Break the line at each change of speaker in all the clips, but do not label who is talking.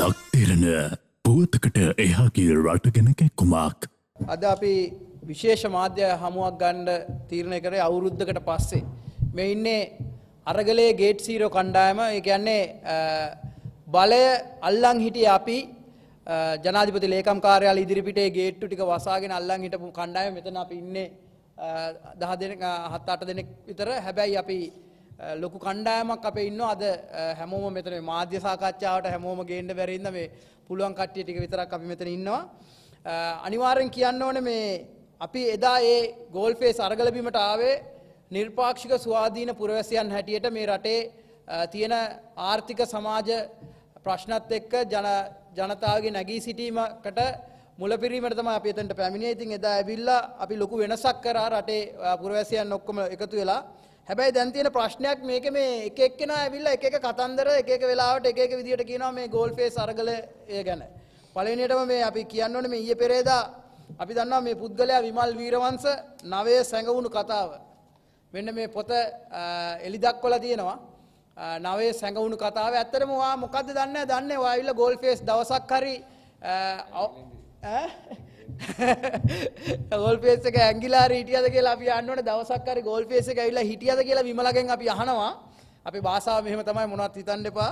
ලක්තිරණ පුවතකට එහාගේ රටගෙන කැක්කුමක්.
අද අපි විශේෂ මාධ්‍ය හමුවක් ගණ්ඩ තීරණය කරේ අවුරුද්ධකට පස්සේ. මෙ ඉන්නේ අරගලේ ගේට් සීරෝ කණ්ඩායම එකන්නේ බලය අල්ලං හිටිය අපි ජනාධිපති ලේකම් කාරයාල ඉදිරිපිටේ ගේට්ටු ටික වසාගෙන අල්ලං හිටපු කණ්ඩායම මෙතන අපි ඉන්නේ දහ දෙන හත් අට දෙනෙක් විතර හැබැයි අපි ලොකු කණ්ඩායමක් අපේ ඉන්න අද හැමෝම මෙතන මාධ්‍ය සාකච්ඡාවට හැමෝම ගේන්න බැරින්න මේ පුළුවන් කට්ටිය ටික විතරක් අපි මෙතන ඉන්නවා අනිවාර්යෙන් කියන්න ඕන මේ අපි එදා ඒ ගෝල්ෆේ සරගලබීමට ආවේ නිර්පාක්ෂික ස්වාධීන පුරවැසියන් හැටියට මේ රටේ තියෙන ආර්ථික සමාජ ප්‍රශ්නත් එක්ක ජන ජනතාවගේ නැගී සිටීමකට මුලපිරීමට තමයි අපි එතනට පැමිණියේ. ඉතින් එදා ඇවිල්ලා අපි ලොකු වෙනසක් කරා රටේ පුරවැසියන් ඔක්කොම එකතු වෙලා හැබැයි දැන් තියෙන ප්‍රශ්නයක් මේක මේ එක එක්කෙනා ඇවිල්ලා එක එක කතන්දර එක එක වෙලාවට එක එක විදියට කියනවා මේ ගෝල් ෆේස් අරගල ඒ ගැන. පළවෙනියටම මේ අපි කියන්න ඕනේ මේ ඊයේ පෙරේදා අපි දන්නවා මේ පුද්ගලයා විමල් වීරවංශ නවයේ සැඟවුණු කතාව. මෙන්න මේ පොත එලි දක්වලා තියෙනවා. නවයේ සැඟවුණු කතාව. ඇත්තටම ඔයා මොකද්ද දන්නේ නැහැ. දන්නේ ඔයා ඇවිල්ලා ගෝල් ෆේස් දවසක් හරි ඈ ගෝල්පේස් එක ඇංගිලා හිටියද කියලා අපි අන්නවන දවසක් හරි ගෝල්පේස් එක ඇවිල්ලා හිටියද කියලා විමලගෙන් අපි අහනවා. අපේ භාෂාව මෙහෙම තමයි මොනවත් හිතන්න එපා.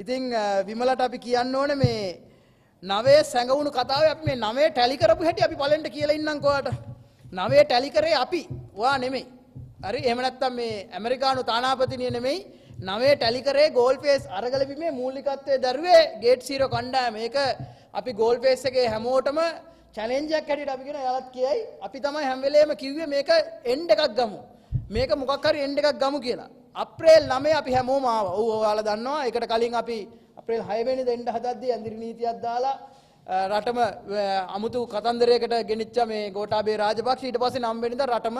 ඉතින් විමලට අපි කියන්න ඕනේ මේ නවයේ සැඟවුණු කතාවේ අපි මේ නවයේ ටැලි කරපු හැටි අපි පළෙන්ට කියලා ඉන්නම්කෝ ඔයාට. නවයේ ටැලි කරේ අපි. ඔයා නෙමෙයි. හරි එහෙම නැත්තම් මේ ඇමරිකානු තානාපතිනිය නෙමෙයි නවයේ ටැලි කරේ ගෝල්පේස් අරගලපීමේ මූලිකත්වයේ දරුවේ ගේට් සීරෝ කණ්ඩායම. මේක අපි ගෝල්පේස් එකේ හැමෝටම චැලෙන්ජයක් හැටියට අපි කියන එයාලත් කියයි අපි තමයි හැම වෙලේම කිව්වේ මේක එන්ඩ් එකක් ගමු. මේක මොකක් හරි එන්ඩ් එකක් ගමු කියලා. අප්‍රේල් 9 අපි හැමෝම ආවා. ඔව් ඔයාලා දන්නවා. ඒකට කලින් අපි අප්‍රේල් 6 වෙනිදා එන්ඩ් හදද්දී ඇඳිරි නීතියක් දාලා රටම අමුතු කතන්දරයකට ගෙනිච්ච මේ ගෝඨාභය රාජපක්ෂ ඊට පස්සේ 9 වෙනිදා රටම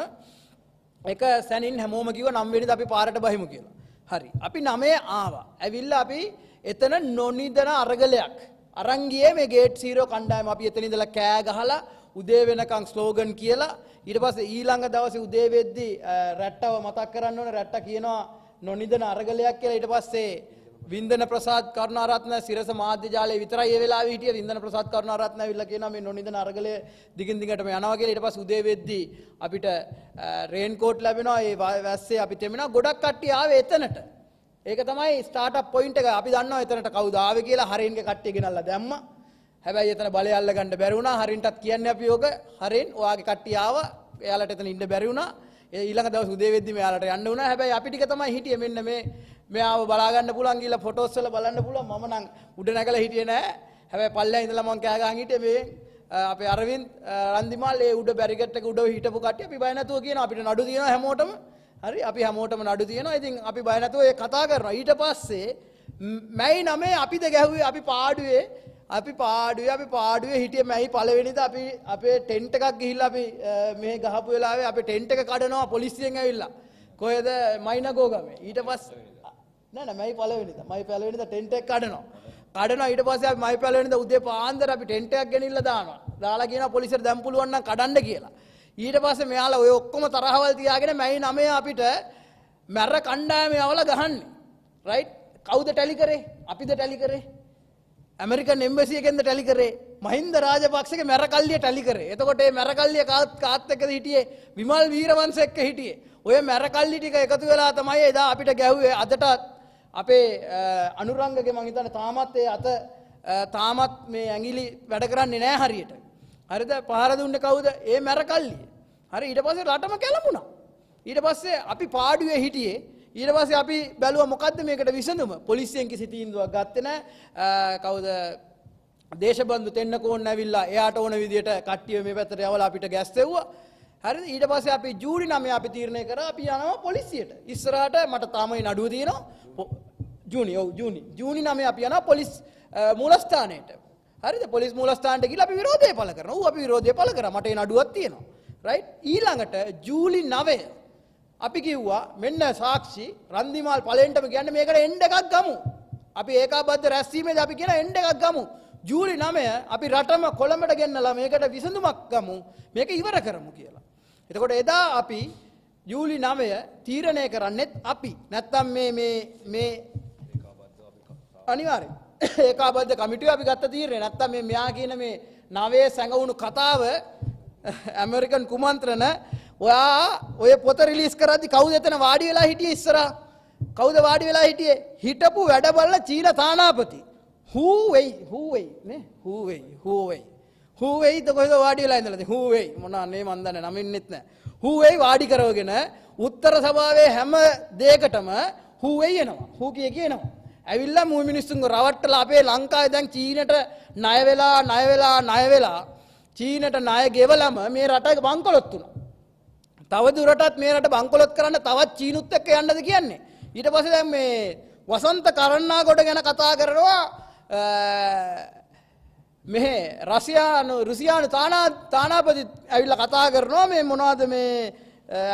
එක සැනින් හැමෝම කිව්වා 9 වෙනිදා අපි පාරට බහිමු කියලා. හරි. අපි 9 ආවා. ඇවිල්ලා අපි එතන නොනිදන අරගලයක් අරන් ගියේ මේ ගේට් සීරෝ කණ්ඩායම අපි එතන ඉඳලා කෑ ගහලා උදේ වෙනකන් ස්ලෝගන් කියලා ඊට පස්සේ ඊළඟ දවසේ උදේ වෙද්දී රැට්ටව මතක් කරන්න ඕනේ රැට්ට කියනවා නොනිදන අරගලයක් කියලා ඊට පස්සේ වින්දන ප්‍රසාද් කරුණාරත්න සිරස මාධ්‍ය ජාලයේ විතරයි ඒ වෙලාවේ හිටියේ වින්දන ප්‍රසාද් කරුණාරත්න ඇවිල්ලා කියනවා මේ නොනිදන අරගලය දිගින් දිගටම යනවා කියලා ඊට පස්සේ උදේ වෙද්දී අපිට රේන් කෝට් ලැබෙනවා ඒ වැස්සේ අපි තෙමෙනවා ගොඩක් කට්ටිය ආවේ එතනට ඒක තමයි ස්ටාර්ට් පොයින්ට් එක අපි දන්නවා එතනට කවුද ආවේ කියලා හරින්ගේ කට්ටිය ගෙනල්ලා දැම්ම හැබැයි එතන බලය අල්ල ගන්න බැරි වුණා හරින්ටත් කියන්නේ අපි ඕක හරින් ඔයාගේ කට්ටිය ආවා එයාලට එතන ඉන්න බැරි වුණා ඒ ඊළඟ දවස් උදේ වෙද්දි මෙයාලට යන්න වුණා හැබැයි අපි ටික තමයි හිටියේ මෙන්න මේ මෙයාව බලා ගන්න පුළුවන් කියලා ෆොටෝස් වල බලන්න පුළුවන් මම නම් උඩ නැගලා හිටියේ නෑ හැබැයි පල්ලෙන් ඉඳලා මම කෑ ගහන් හිටියේ මේ අපේ අරවින්ද රන්දිමාල් ඒ උඩ බැරිකට් එක උඩ හිටපු කට්ටිය අපි බය නැතුව කියන අපිට නඩු තියෙනවා හැමෝටම හරි අපි හැමෝටම නඩු තියෙනවා ඉතින් අපි බය නැතුව ඒ කතා කරනවා ඊට පස්සේ මැයි නමේ අපිද ගැහුවේ අපි පාඩුවේ අපි පාඩුවේ අපි පාඩුවේ හිටිය මැයි පළවෙනිද අපි අපේ ටෙන්ට් එකක් ගිහිල්ලා අපි මේ ගහපු වෙලාවේ අපි ටෙන්ට් එක කඩනවා පොලිසියෙන් ඇවිල්ලා කොහෙද මයිනගෝ ගමේ ඊට පස්සේ නෑ නෑ මැයි පළවෙනිද මයි පළවෙනිද ටෙන්ට් එක කඩනවා කඩනවා ඊට පස්සේ අපි මයි පළවෙනිද උදේ පාන්දර අපි ටෙන්ට් එකක් ගෙනිල්ලා දානවා දාලා කියනවා පොලිසියට දැන් පුළුවන් නම් කඩන්න කියලා ඊට පස්සේ මෙයාලා ඔය ඔක්කොම තරහවල් තියාගෙන මැයි 9 අපිට මැර කණ්ඩායමේ අවලා ගහන්නේ. රයිට්? කවුද ටැලි කරේ? අපිද ටැලි කරේ? ඇමරිකන් එම්බැසි එකෙන්ද ටැලි කරේ? මහින්ද රාජපක්ෂගේ මැරකල්ලිය ටැලි කරේ. එතකොට මේ මැරකල්ලිය කාත් කාත් එක්කද හිටියේ? විමල් වීරවංශ එක්ක හිටියේ. ඔය මැරකල්ලි ටික එකතු වෙලා තමයි එදා අපිට ගැහුවේ. අදටත් අපේ අනුරංගගේ මං හිතන්නේ තාමත් ඒ අත තාමත් මේ ඇඟිලි වැඩ කරන්නේ නැහැ හරියට. හරිද පහර දුන්න කවුද ඒ මැරකල්ලිය. හරි ඊට පස්සේ රටම කැළඹුණා. ඊට පස්සේ අපි පාඩුවේ හිටියේ ඊට පස්සේ අපි බැලුවා මොකද්ද මේකට විසඳුම? පොලිසියෙන් කිසි තීන්දුවක් ගත්තේ නැහැ. කවුද දේශබන්දු තෙන්නකෝන් ඇවිල්ලා එයාට ඕන විදියට කට්ටිය මේ පැත්තට යවලා අපිට ගැස්සෙව්වා. හරිද ඊට පස්සේ අපි ජූරි නමය අපි තීරණය කරා අපි යනවා පොලිසියට. ඉස්සරහට මට තාමයි නඩුව තියෙනවා. ජූනි ඔව් ජූනි. ජූනි නමය අපි යනවා පොලිස් මූලස්ථානයට. හරිද පොලිස් මූලස්ථානට ගිහිල්ලා අපි විරෝධය පළ කරනවා. ඌ අපි විරෝධය පළ කරා. මට ඒ නඩුවක් තියෙනවා. රයිට්? ඊළඟට ජූලි 9 අපි කිව්වා මෙන්න සාක්ෂි රන්දිමාල් පළෙන්ටම කියන්නේ මේකට එන්ඩ් එකක් ගමු. අපි ඒකාබද්ධ රැස්වීමේදී අපි කියන එන්ඩ් එකක් ගමු. ජූලි 9 අපි රටම කොළඹට ගෙන්නලා මේකට විසඳුමක් ගමු. මේක ඉවර කරමු කියලා. එතකොට එදා අපි ජූලි 9 තීරණය කරන්නේත් අපි. නැත්තම් මේ මේ මේ අනිවාර්යයෙන් ඒකාබද්ධ කමිටුව අපි ගත්ත තීරණය නැත්තම් මේ මෙයා කියන මේ නවයේ සැඟවුණු කතාව ඇමරිකන් කුමන්ත්‍රණ ඔයා ඔය පොත රිලීස් කරද්දි කවුද එතන වාඩි වෙලා හිටියේ ඉස්සරහා කවුද වාඩි වෙලා හිටියේ හිටපු වැඩ බලලා චීන තානාපති who way who way නේ who way who way who way ද කොහෙද වාඩි වෙලා ඉඳලාද who way මොනවානේ මන් දන්නේ නමින්නෙත් නැහැ who way වාඩි කරවගෙන උත්තර සභාවේ හැම දෙයකටම who way එනවා who කිය කියනවා ඇවිල්ලා මුව මිනිස්සුන් රවට්ටලා අපේ ලංකාවේ දැන් චීනට ණය වෙලා ණය වෙලා ණය වෙලා චීනට ණය ගෙවලම මේ රට බංකොලොත් වුණා. තව දුරටත් මේ රට බංකොලොත් කරන්න තවත් චීනුත් එක්ක යන්නද කියන්නේ. ඊට පස්සේ දැන් මේ වසන්ත කරන්නාගොඩ ගැන කතා කරනවා මෙහෙ රසියානු රුසියානු තානාපති ඇවිල්ලා කතා කරනවා මේ මොනවද මේ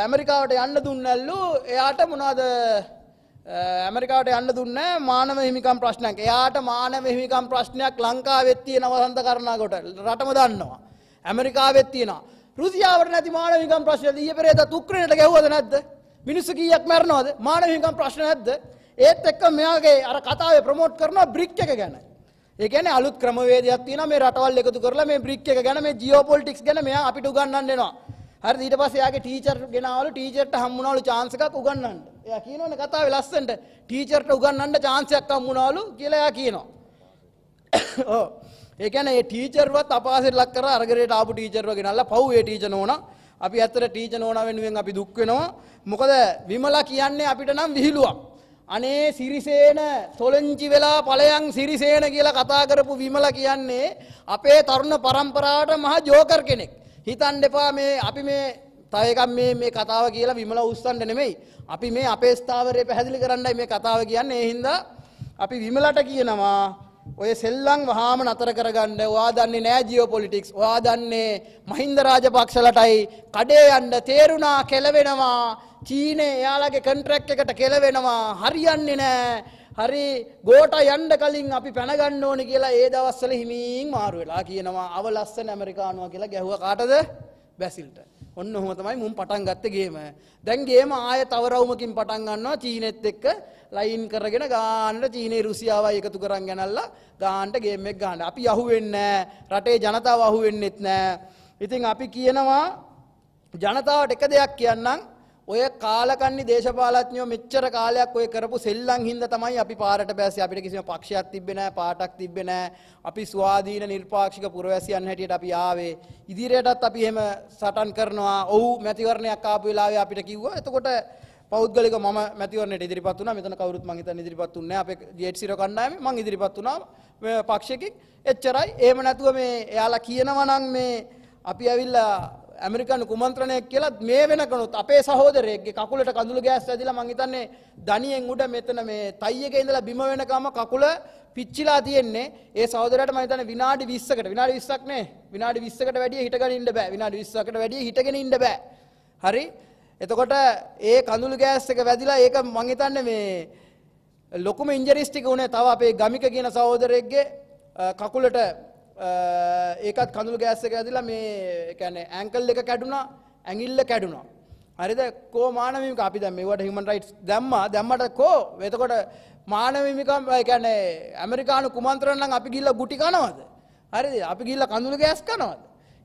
ඇමරිකාවට යන්න දුන්නැල්ලු එයාට මොනවද ඇමරිකාට යන්න දුන්න මානව හිමිකම් ප්‍රශ්නයක් එයාට මානව හිමිකම් ප්‍රශ්නයක් ලංකාවෙත් තියෙන වසන්ත කරණා කොට රටම දන්නවා. ඇමරිකාවෙත් තියෙනවා. රුසියාවට නැති මානව හිමිකම් ප්‍රශ්නය ඊයේ පෙරේදා උක්‍රේනයට ගැහුවද නැද්ද? මිනිස්සු කීයක් මැරෙනවද? මානව හිමිකම් ප්‍රශ්න නැද්ද? ඒත් එක්ක මෙයාගේ අර කතාවේ ප්‍රොමෝට් කරනවා බ්‍රික් එක ගැන. ඒ කියන්නේ අලුත් ක්‍රමවේදයක් තියෙනවා මේ රටවල් එකතු කරලා මේ බ්‍රික් එක ගැන මේ ජියෝපොලිටික්ස් ගැන මෙයා අපිට උගන්වන්න එනවා. හරිද ඊට පස්සේ එයාගේ ටීචර් ගෙනාවලු ටීචර්ට හම්බුණාලු chance එකක් උගන්වන්න. එයා කියනවනේ කතාවේ ලස්සනට ටීචර්ට උගන්වන්න chance එකක් හම්බුණාලු කියලා එයා කියනවා. ඔව්. ඒ කියන්නේ මේ ටීචර්වත් අපාසයට ලක් කරලා අරගරේට ආපු ටීචර්ව ගෙනල්ලා පව් ඒ ටීචර් නෝනා. අපි ඇත්තට ටීචර් නෝනා වෙනුවෙන් අපි දුක් වෙනවා. මොකද විමලා කියන්නේ අපිට නම් විහිළුවක්. අනේ සිරිසේන තොලංචි වෙලා ඵලයන් සිරිසේන කියලා කතා කරපු විමලා කියන්නේ අපේ තරුණ පරම්පරාවට මහා ජෝකර් කෙනෙක්. හිතන්න එපා මේ අපි මේ තව එකක් මේ මේ කතාව කියලා විමල උස්සන්න නෙමෙයි. අපි මේ අපේ ස්ථාවරය පැහැදිලි කරන්නයි මේ කතාව කියන්නේ. ඒ හින්දා අපි විමලට කියනවා ඔය සෙල්ලම් වහාම නතර කරගන්න ඔයා දන්නේ නෑ ජියෝ පොලිටික්ස් ඔයා දන්නේ මහින්ද රාජපක්ෂලටයි කඩේ යන්න තේරුණා කෙලවෙනවා චීනේ එයාලගේ කන්ට්‍රැක්ට් එකට කෙලවෙනවා හරියන්නේ නෑ හරි ගෝට යන්න කලින් අපි පැනගන්න ඕන කියලා ඒ දවස්සල හිමීන් මාරු වෙලා කියනවා අව ලස්සන ඇමරිකානුව කියලා ගැහුව කාටද බැසිල්ට ඔන්න හොම තමයි මුම් පටන් ගත්තගේම දැන්ගේම ආය තවරවමකින් පටන් ගන්නවා චීනෙත් එක්ක ලයින් කරගෙන ගාන්ට චීනේ රුසියාවයි එකතු කරන් ගැනල්ලා ගාන්ට ගේමෙක් ගාන්න අපි යහුවෙන්න රටේ ජනතාව අහුවෙන්නෙත් නෑ ඉතින් අපි කියනවා ජනතාවට එක දෙයක් කියන්නම් ඔය කාලකන්නේ දේශපාලඥයෝ මෙච්චර කාලයක් ඔය කරපු සෙල්ලම් හින්දා තමයි අපි පාරට බැස්සේ අපිට කිසිම පක්ෂයක් තිබ්බේ නැහැ පාටක් තිබ්බේ නැහැ අපි ස්වාධීන නිර්පාක්ෂික පුරවැසියන් හැටියට අපි ආවේ ඉදිරියටත් අපි එහෙම සටන් කරනවා ඔව් මැතිවරණයක් ආපු වෙලාවේ අපිට කිව්වා එතකොට පෞද්ගලික මම මැතිවරණයට ඉදිරිපත් වුණා මෙතන කවුරුත් මං හිතන්නේ ඉදිරිපත් වුණේ නැහැ අපේ ජීට් සිරෝ කණ්ඩායමේ මං ඉදිරිපත් වුණා පක්ෂයකින් එච්චරයි එහෙම නැතුව මේ එයාලා කියනවා නම් මේ අපි ඇවිල්ලා ඇමරිකන් කුමන්ත්‍රණයක් කියලත් මේ වෙනකනුත් අපේ සහෝදරයෙක්ගේ කකුලට කඳුළු ගෑස් ඇදිලා මං හිතන්නේ දනියෙන් උඩ මෙතන මේ තයියක ඉඳලා බිම වෙනකම කකුල පිච්චිලා තියෙන්නේ ඒ සහෝදරයට මම හිතන්නේ විනාඩි 20කට විනාඩි 20ක් නේ විනාඩි 20කට වැඩිය හිටගෙන ඉන්න බෑ විනාඩි 20කට වැඩිය හිටගෙන ඉන්න බෑ හරි එතකොට ඒ කඳුළු ගෑස් එක වැදිලා ඒක මම හිතන්නේ මේ ලොකුම ඉන්ජරිස් ටික උනේ තව අපේ ගමික කියන සහෝදරයෙක්ගේ කකුලට ඒකත් කඳුළු ගෑස් එක ඇදලා මේ කියන්නේ ඇන්කල් එක කැඩුනා ඇඟිල්ල කැඩුනා හරිද කෝ මානවිමික අපි දැන් මේවට හියුමන් රයිට්ස් දැම්මා දැම්මට කෝ එතකොට මානවිමිකම් ඒ කියන්නේ ඇමරිකානු කුමන්ත්‍රණ නම් අපි ගිහිල්ලා ගුටි කනවද හරිද අපි ගිහිල්ලා කඳුළු ගෑස් කනවද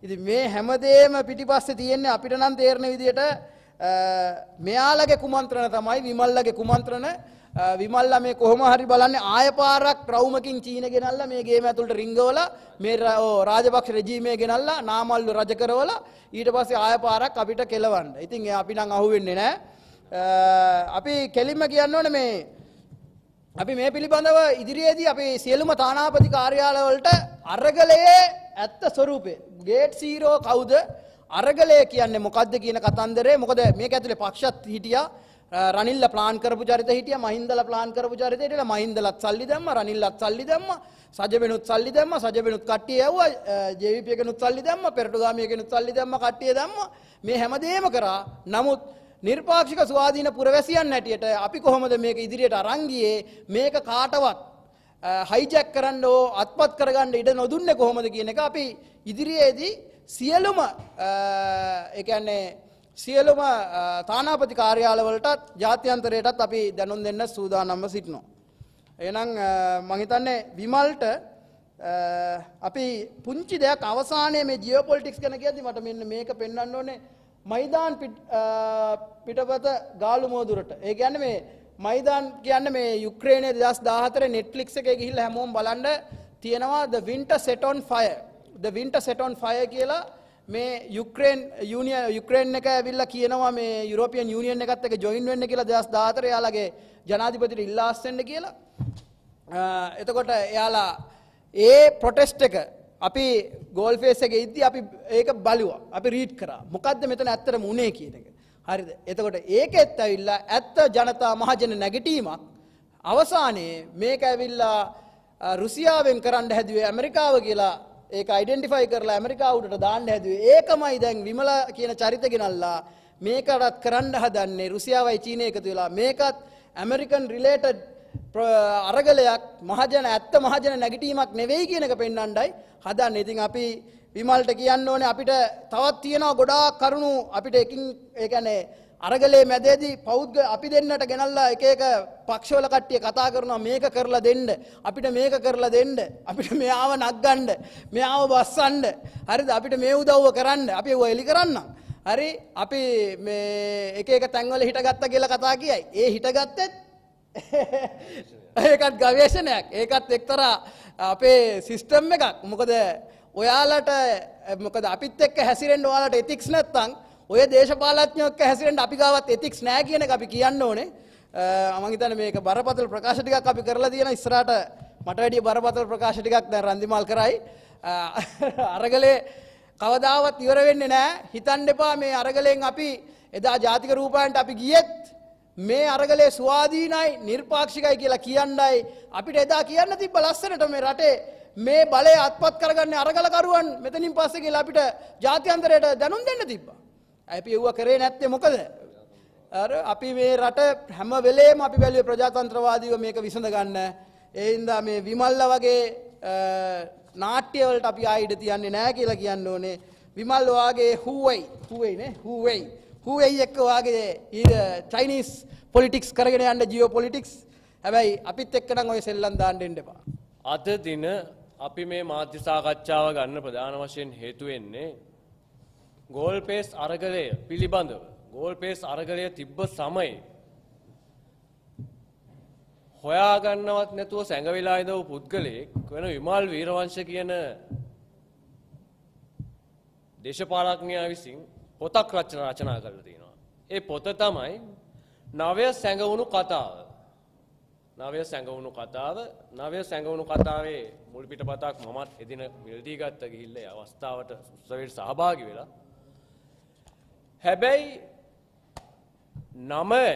ඉතින් මේ හැමදේම පිටිපස්සේ තියෙන්නේ අපිට නම් තේරෙන විදිහට මෙයාලගේ කුමන්ත්‍රණ තමයි විමල්ලගේ කුමන්ත්‍රණ විමල්ල මේ කොහොම හරි බලන්න ආයපාරක් ක්‍රවමකින් චීන ගෙනල්ල මේ ගේම ඇතුළට රිංගවල මේ රාජපක්ෂ රජීමය ගෙනල්ලා නාමල්ලු රජ කරවල ඊට පස්සේ ආයපාරක් අපිට කෙලවන්න. ඉතින් අපි නම් අහුවෙන්නේ නෑ. අපි කෙලින්ම කියන්න ඕන මේ අපි මේ පිළිබඳව ඉදිරියේදී අපි සියලුම තානාපති කාර්යාලවලට අරගලයේ ඇත්ත ස්වරූපය. ගේට් සීරෝ කවුද? අරගලය කියන්නේ මොකද්ද කියන කතන්දරේ මොකද මේක ඇතුලේ පක්ෂත් හිටියා රනිල්ල uh, ප්ලාන් කරපු චරිත හිටිය මහින්දල ප්ලාන් කරපු චරිතයට මහින්දලත් සල්ලි දැම්ම රනිල්ලත් සල්ලි දැම්ම සජබෙනුත් සල්ලි දැම්ම සජබෙනුත් කට්ටිය ඇව්වා uh, ජේවිපියකනුත් සල්ලි දැම්ම පෙරටුගාමියකනුත් සල්ලි දැම්ම කට්ටිය දැම්ම මේ හැමදේම කරා නමුත් නිර්පාක්ෂික ස්වාධීන පුරවැසියන් හැටියට අපි කොහොමද මේක ඉදිරියට අරන් ගියේ මේක කාටවත් හයිජැක් uh, කරන්න ඕ අත්පත් කරගන්න ඉඩ නොදුන්නේ කොහොමද කියන එක අපි ඉදිරියේදී සියලුම ඒ කියන්නේ සියලුම තානාපති කාර්යාලවලටත් ජාත්‍යන්තරයටත් අපි දැනුම් දෙන්න සූදානම්ව සිටිනවා. එහෙනම් මම හිතන්නේ විමල්ට අපි පුංචි දෙයක් අවසානයේ මේ ජියෝපොලිටික්ස් ගැන කියද්දි මට මෙන්න මේක පෙන්වන්න ඕනේ මයිදාන් පිටපත ගාලු මෝදුරට. ඒ කියන්නේ මේ මයිදාන් කියන්නේ මේ යුක්‍රේනයේ 2014 Netflix එකේ ගිහිල්ලා හැමෝම බලන්න තියෙනවා The Winter Set on Fire. The Winter Set on Fire කියලා මේ යුක්‍රේන් යුනිය යුක්‍රේන් එක ඇවිල්ලා කියනවා මේ යුරෝපියන් යුනියන් එකත් එක්ක ජොයින් වෙන්න කියලා 2014 යාළගේ ජනාධිපතිට ඉල්ලාස් වෙන්න කියලා. එතකොට එයාලා ඒ ප්‍රොටෙස්ට් එක අපි ගෝල් ෆේස් එකේ ඉද්දි අපි ඒක බලුවා. අපි රීඩ් කරා. මොකද්ද මෙතන ඇත්තටම උනේ කියන එක. හරිද? එතකොට ඒකෙත් ඇවිල්ලා ඇත්ත ජනතා මහජන නැගිටීමක් අවසානයේ මේක ඇවිල්ලා රුසියාවෙන් කරන්න හැදුවේ ඇමරිකාව කියලා ඒක අයිඩෙන්ටිෆයි කරලා ඇමරිකාවට දාන්න හැදුවේ ඒකමයි දැන් විමල කියන චරිත ගෙනල්ලා මේකටත් කරන්න හදන්නේ රුසියාවයි චීනය එකතු වෙලා මේකත් ඇමරිකන් රිලේටඩ් අරගලයක් මහජන ඇත්ත මහජන නැගිටීමක් නෙවෙයි කියන එක පෙන්වන්නයි හදන්නේ. ඉතින් අපි විමල්ට කියන්න ඕනේ අපිට තවත් තියෙනවා ගොඩාක් කරුණු අපිට එකින් ඒ කියන්නේ අරගලේ මැදේදී පෞද්ග අපි දෙන්නට ගෙනල්ලා එක එක පක්ෂවල කට්ටිය කතා කරනවා මේක කරලා දෙන්න අපිට මේක කරලා දෙන්න අපිට මෙයාව නග්ගන්න මෙයාව බස්සන්න හරිද අපිට මේ උදව්ව කරන්න අපි ඒව එලි කරන්නම් හරි අපි මේ එක එක තැන්වල හිටගත්ත කියලා කතා කියයි ඒ හිටගත්තෙත් ඒකත් ගවේෂණයක් ඒකත් එක්තරා අපේ සිස්ටම් එකක් මොකද ඔයාලට මොකද අපිත් එක්ක හැසිරෙන්න ඔයාලට එතික්ස් නැත්තම් ඔය දේශපාලඥයක හැසිරෙන්ට අපි ගාවත් එතික්ස් නෑ කියන අපි කියන්න ඕනේ අමහිතන මේක බරපතල ප්‍රකාශ ටිකක් අපි කරලා තියෙන ඉස්සරහට මට වැඩිය බරපතල ප්‍රකාශ ටිකක් දැන් රන්දිමල් කරයි අරගලේ කවදාවත් ඉවර වෙන්නේ නෑ හිතන්න එපා මේ අරගලෙන් අපි එදා ජාතික රූපායන්ට අපි ගියෙත් මේ අරගලේ ස්වාධීනයි නිර්පාක්ෂිකයි කියලා කියන්නයි අපිට එදා කියන්න තිබ්බ ලස්සනට මේ රටේ මේ බලය අත්පත් කරගන්න අරගලකරුවන් මෙතනින් පස්සේ කියලා අපිට ජාත්‍යන්තරයට දැනුම් දෙන්න තිබ්බා අපි එව්ව කරේ නැත්තේ මොකද අර අපි මේ රට හැම වෙලේම අපි බැලුවේ ප්‍රජාතන්ත්‍රවාදීව මේක විසඳ ගන්න. ඒ හින්දා මේ විමල්ලා වගේ නාට්‍ය වලට අපි ආයිඩ තියන්නේ නැහැ කියලා කියන්න ඕනේ. විමල් වාගේ හුවයි හුවයි නේ හුවයි හුවයි එක්ක වාගේ ඊට චයිනීස් පොලිටික්ස් කරගෙන යන්න ජියෝ පොලිටික්ස්. හැබැයි අපිත් එක්ක නම් ওই සෙල්ලම් දාන්න එන්න එපා.
අද දින අපි මේ මාධ්‍ය සාකච්ඡාව ගන්න ප්‍රධාන වශයෙන් හේතු වෙන්නේ ගෝල්පේස් අරගලය පිළිබඳව ගෝල්පේස් අරගලය තිබ්බ සමයි හොයාගන්නවත් නැතුව සැඟවෙලා ඉඳව පුද්ගලයෙක් වෙන විමල් වීරවංශ කියන දේශපාලඥයා විසින් පොතක් රචනා රචනා කරලා තියෙනවා. ඒ පොත තමයි නවය සැඟවුණු කතාව. නවය සැඟවුණු කතාව, නවය සැඟවුණු කතාවේ මුල් පිටපතක් මමත් එදින මිලදී ගත්ත ගිහිල්ලා ඒ අවස්ථාවට උත්සවයට සහභාගී වෙලා හැබැයි නමය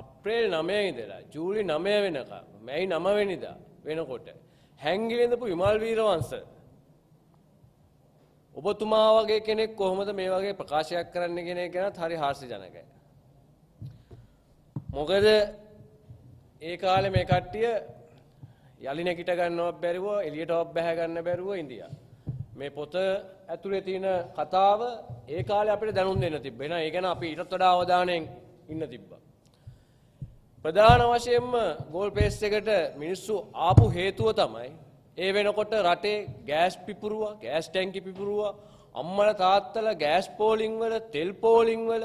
අප්‍රේල් නමය ඉඳලා ජූලි නමය වෙනකම් මැයි නමවෙනිදා වෙනකොට හැංගිලඳපු විමල් වීරවංශ ඔබතුමා වගේ කෙනෙක් කොහොමද මේ වගේ ප්‍රකාශයක් කරන්න කෙන ගැනත් හරි හාර්සිජනකයි. මොකද ඒ කාලේ මේ කට්ටිය යලි නැගිට ගන්නවත් බැරුව එළියටවත් බැහැ ගන්න බැරුව ඉන්දියාව. මේ පොත ඇතුලේ තියෙන කතාව ඒ කාලේ අපිට දැනුම් දෙන්න තිබ්බේ. එහෙනම් ඒ ගැන අපි ඊටත් වඩා අවධානයෙන් ඉන්න තිබ්බා. ප්‍රධාන වශයෙන්ම ගෝල් පේස් එකට මිනිස්සු ආපු හේතුව තමයි ඒ වෙනකොට රටේ ගෑස් පිපුරුවා, ගෑස් ටැංකි පිපුරුවා, අම්මල තාත්තල ගෑස් පෝලිං වල, තෙල් පෝලිං වල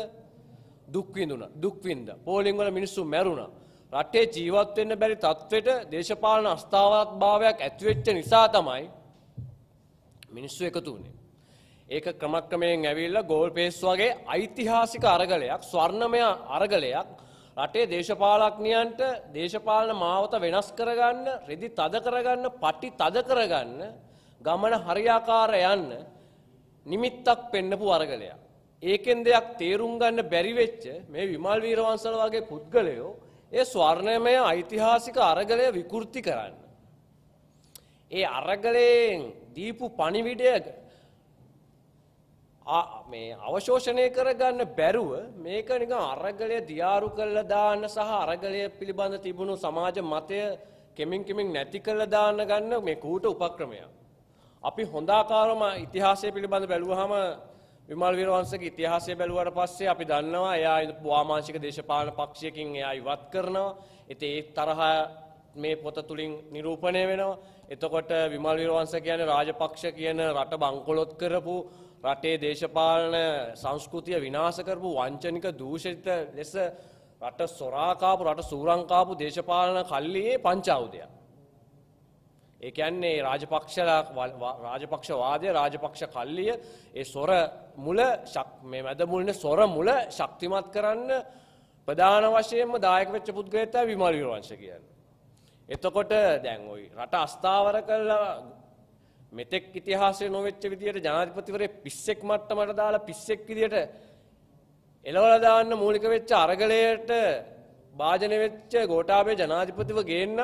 දුක් විඳුණා. දුක් විඳා. පෝලිං වල මිනිස්සු මැරුණා. රටේ ජීවත් වෙන්න බැරි තත්වෙට දේශපාලන අස්ථාවරත් භාවයක් ඇති වෙච්ච නිසා තමයි මිනිස්සු එකතු වුණේ. ඒක ක්‍රමක්‍රමයෙන් ඇවිල්ලා ගෝල් පේස් වගේ ඓතිහාසික අරගලයක් ස්වර්ණමය අරගලයක් රටේ දේශපාලඥයන්ට දේශපාලන මාවත වෙනස් කරගන්න, රෙදි තද කරගන්න, පටි තද කරගන්න, ගමන හරියාකාර යන්න නිමිත්තක් පෙන්නපු අරගලයක්. ඒකෙන් දෙයක් තේරුම් ගන්න බැරි වෙච්ච මේ විමල් වීරවංශල වගේ පුද්ගලයෝ ඒ ස්වර්ණමය ඓතිහාසික අරගලය විකෘති කරන්න. ඒ අරගලයෙන් දීපු පණිවිඩය මේ අවශෝෂණය කරගන්න බැරුව මේක නික අරගලය දියාරු කල්ල දාන්න සහ අරගලය පිළිබඳ තිබුණු සමාජ මතය කෙමින් කෙමින් නැති කල්ල දාන්න ගන්න මේ කූට උපක්‍රමය. අපි හොඳාකාරම ඉතිහාසය පිළිබඳ බැලුවහම විමල් විරවන්සක ඉතිහාසය බැලුවට පස්සේ අපි දන්නවා එයා වාමාංශික දේශපාලන පක්ෂයකින් එයා ඉවත් කරනවා. එති ඒ තරහා මේ පොත තුළින් නිරූපණය වෙනවා. එතකොට විමල් විරවංශ කියන රාජපක්ෂ කියන රට බංකොලොත් කරපු රටේ දේශපාලන සංස්කෘතිය විනාශ කරපු වංචනික දූෂිත ලෙස රට සොරාකාපු රට සූරංකාපු දේශපාලන කල්ලියේ පංචාවුදය. ඒ කියන්නේ රාජපක්ෂලා රාජපක්ෂ වාදය රාජපක්ෂ කල්ලිය ඒ සොර මුල මේ මැද මුලනේ සොර මුල ශක්තිමත් කරන්න ප්‍රධාන වශයෙන්ම දායක වෙච්ච පුද්ගලයා විමල් විරවංශ කියන්නේ. එතකොට දැන් ওই රට අස්ථාවර කරලා මෙතෙක් ඉතිහාසයේ නොවෙච්ච විදියට ජනාධිපතිවරේ පිස්සෙක් මට්ටමට දාලා පිස්සෙක් විදියට එලවලා දාන්න මූලික වෙච්ච අරගලයට වාජන වෙච්ච ගෝඨාභය ජනාධිපතිව ගේන්නත්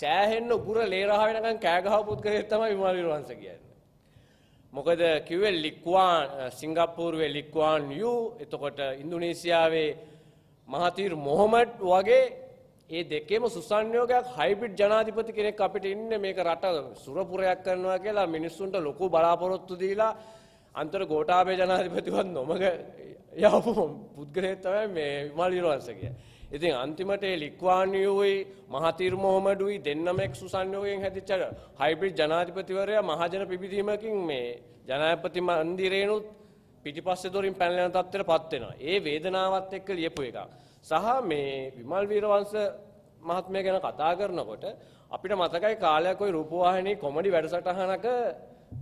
සෑහෙන්න උගුර ලේ රහ වෙනකන් කෑ ගහපු පුද්ගලයෙක් තමයි විමල් විරවංශ කියන්නේ. මොකද කිව්වේ ලික්වාන් සිංගප්පූරුවේ ලික්වාන් යූ එතකොට ඉන්දුනීසියාවේ මහතිර් මොහොමඩ් වගේ ඒ දෙකේම සුසංයෝගයක් හයිබ්‍රිඩ් ජනාධිපති කෙනෙක් අපිට ඉන්නේ මේක රට සුරපුරයක් කරනවා කියලා මිනිස්සුන්ට ලොකු බලාපොරොත්තු දීලා අන්තර ගෝඨාභය ජනාධිපතිවත් නොමග යවපු පුද්ගලයෙක් තමයි මේ විමල් විරවංශ කියන්නේ. ඉතින් අන්තිමට ඒ ලික්වානියෝයි මහතිර් මොහමඩුයි දෙන්නම එක් සුසංයෝගයෙන් හැදිච්ච හයිබ්‍රිඩ් ජනාධිපතිවරයා මහජන පිබිදීමකින් මේ ජනාධිපති මන්දිරේනුත් පිටිපස්සේ දොරින් පැනලෙන තත්ත්වයට පත් වෙනවා. ඒ වේදනාවත් එක්ක ලියපු එකක්. සහ මේ විමල් වීරවංශ මහත්මය ගැන කතා කරනකොට අපිට මතකයි කාලයක් ওই රූපවාහිනී කොමඩි වැඩසටහනක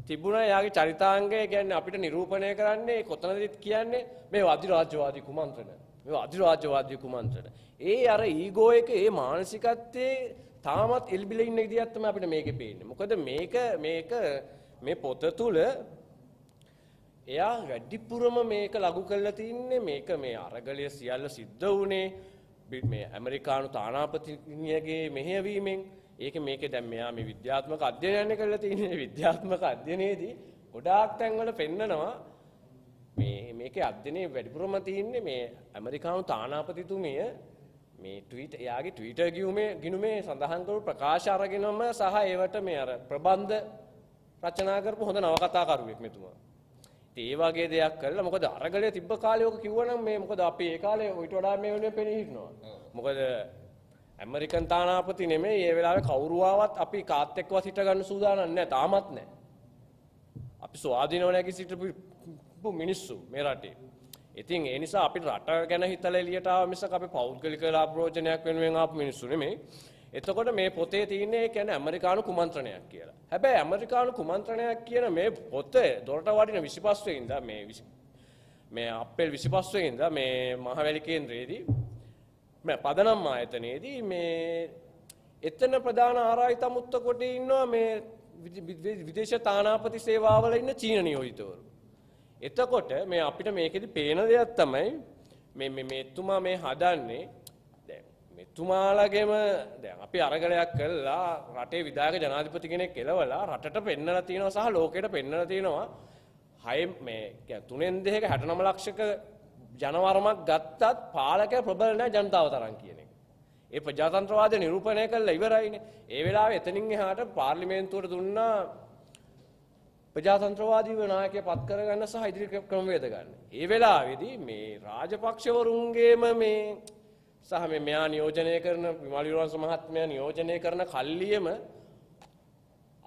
තිබුණා එයාගේ චරිතාංගය කියන්නේ අපිට නිරූපණය කරන්නේ කොතනදත් කියන්නේ මේ අධිරාජ්‍යවාදී කුමන්ත්‍රණ. මේ අධිරාජ්‍යවාදී කුමන්ත්‍රණ. ඒ අර ඊගෝ එක ඒ මානසිකත්වයේ තාමත් එල්බිලා ඉන්න විදිහක් තමයි අපිට මේකේ පේන්නේ. මොකද මේක මේක මේ පොත තුල එයා වැඩිපුරම මේක ලඟු කරලා තින්නේ මේක මේ අරගලය සියල්ල සිද්ධ වුණේ මේ ඇමරිකානු තානාපතිනියගේ මෙහෙයවීමෙන් ඒක මේක දැන් මෙයා මේ විද්‍යාත්මක අධ්‍යයනය කරලා තින්නේ විද්‍යාත්මක අධ්‍යයනයේදී ගොඩාක් තැන්වල පෙන්නනවා මේ මේකේ අධ්‍යයනයේ වැඩිපුරම තින්නේ මේ ඇමරිකානු තානාපතිතුමිය මේ ට්වීට් එයාගේ ට්විටර් ගියුමේ ගිනුමේ සඳහන් කරපු ප්‍රකාශ අරගෙනම සහ ඒවට මේ අර ප්‍රබන්ධ රචනා කරපු හොඳ නවකතාකරුවෙක් මෙතුමා. ඒ වගේ දෙයක් කරලා මොකද අරගලේ තිබ්බ කාලේ ඔක කිව්වනම් මේ මොකද අපි ඒ කාලේ ඊට වඩා මේ වෙනුවෙන් පෙනී හිටිනවා. මොකද ඇමරිකන් තානාපති නෙමෙයි ඒ වෙලාවේ කවුරුවාවත් අපි කාත් එක්කවත් හිට ගන්න සූදානම් නැහැ තාමත් නැහැ. අපි ස්වාධීනව නැගී සිටපු මිනිස්සු මේ රටේ. ඉතින් ඒ නිසා අපිට රට ගැන හිතලා එළියට ආව මිසක් අපි පෞද්ගලික ලාභ ප්‍රයෝජනයක් වෙනුවෙන් ආපු මිනිස්සු නෙමෙයි. එතකොට මේ පොතේ තියන්නේ කියන්නේ ඇමරිකානු කුමන්ත්‍රණයක් කියලා. හැබැයි ඇමරිකානු කුමන්ත්‍රණයක් කියන මේ පොත දොරට වඩින 25 වෙනිදා මේ මේ අප්‍රේල් 25 වෙනිදා මේ මහවැලි කේන්ද්‍රයේදී මේ පදනම් ආයතනයේදී මේ එතන ප්‍රධාන ආරායිත අමුත්ත කොට ඉන්නවා මේ විදේශ තානාපති සේවාවල ඉන්න චීන නියෝජිතවරු. එතකොට මේ අපිට මේකෙදි පේන දෙයක් තමයි මේ මේ මෙතුමා මේ හදන්නේ තුමාලගේම දැන් අපි අරගලයක් කළා රටේ විධායක ජනාධිපති කෙනෙක් එලවලා රටට පෙන්වලා තියෙනවා සහ ලෝකෙට පෙන්වලා තියෙනවා හය මේ තුනෙන් දෙක 69 ලක්ෂක ජනවරමක් ගත්තත් පාලකය ප්‍රබල නැහැ ජනතාව තරම් කියන එක. ඒ ප්‍රජාතන්ත්‍රවාදය නිරූපණය කළා ඉවරයිනේ. ඒ වෙලාවේ එතනින් එහාට පාර්ලිමේන්තුවට දුන්නා ප්‍රජාතන්ත්‍රවාදීව නායකය පත් කරගන්න සහ ඉදිරි ක්‍රමවේද ගන්න. ඒ වෙලාවේදී මේ රාජපක්ෂවරුන්ගේම මේ සහ මෙයා නියෝජනය කරන විමලිවරස මහත්මයා නියෝජනය කරන කල්ලියම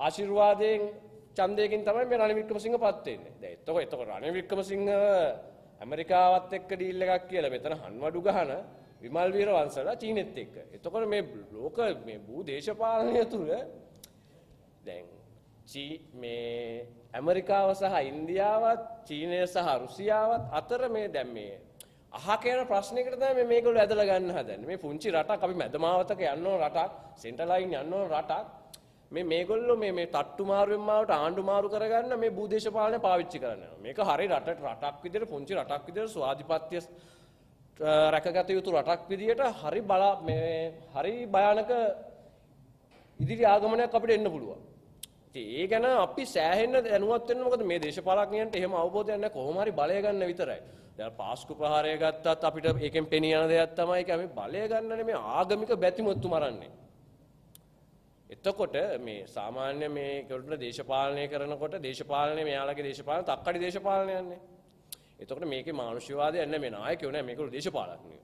ආශිර්වාදයෙන් ඡන්දයකින් තමයි මේ රණවීර වික්‍රමසිංහ පත් වෙන්නේ. දැන් එතකොට එතකොට රණවීර වික්‍රමසිංහ ඇමරිකාවත් එක්ක ඩීල් එකක් කියලා මෙතන හන්වඩු ගහන විමල් වීරවංශලා චීනෙත් එක්ක. එතකොට මේ ලෝක මේ භූ දේශපාලනය තුල දැන් චී මේ ඇමරිකාව සහ ඉන්දියාවත් චීනය සහ රුසියාවත් අතර මේ දැන් මේ අහක යන ප්‍රශ්නයකට තමයි මේ මේගොල්ලෝ ඇදලා ගන්න හදන්නේ. මේ පුංචි රටක් අපි මැද මාවතක යන්න ඕන රටක්, සෙන්ටර් ලයින් යන්න ඕන රටක් මේ මේගොල්ලෝ මේ මේ තට්ටු මාරුවෙන් මාවට ආණ්ඩු මාරු කරගන්න මේ භූදේශපාලනය පාවිච්චි කරනවා. මේක හරිය රටට රටක් විදියට පුංචි රටක් විදියට ස්වාධිපත්‍ය රැකගත යුතු රටක් විදියට හරි බලා මේ හරි භයානක ඉදිරි ආගමනයක් අපිට එන්න පුළුවන්. ඉතින් ඒ ගැන අපි සෑහෙන්න දැනුවත් වෙන්න මොකද මේ දේශපාලඥයන්ට එහෙම අවබෝධයක් නැහැ කොහොම හරි බලය ගන්න විතරයි. දැන් පාස්කු ප්‍රහාරය ගත්තත් අපිට ඒකෙන් පෙනී යන දෙයක් තමයි ඒක අපි බලය ගන්නනේ මේ ආගමික බැතිමොත්තු මරන්නේ. එතකොට මේ සාමාන්‍ය මේ කෙරට දේශපාලනය කරනකොට දේශපාලනය මෙයාලගේ දේශපාලන තක්කඩි දේශපාලනයන්නේ. එතකොට මේකේ මානුෂ්‍යවාදය නැහැ මේ නායකයෝ නැහැ මේකළු දේශපාලඥයෝ.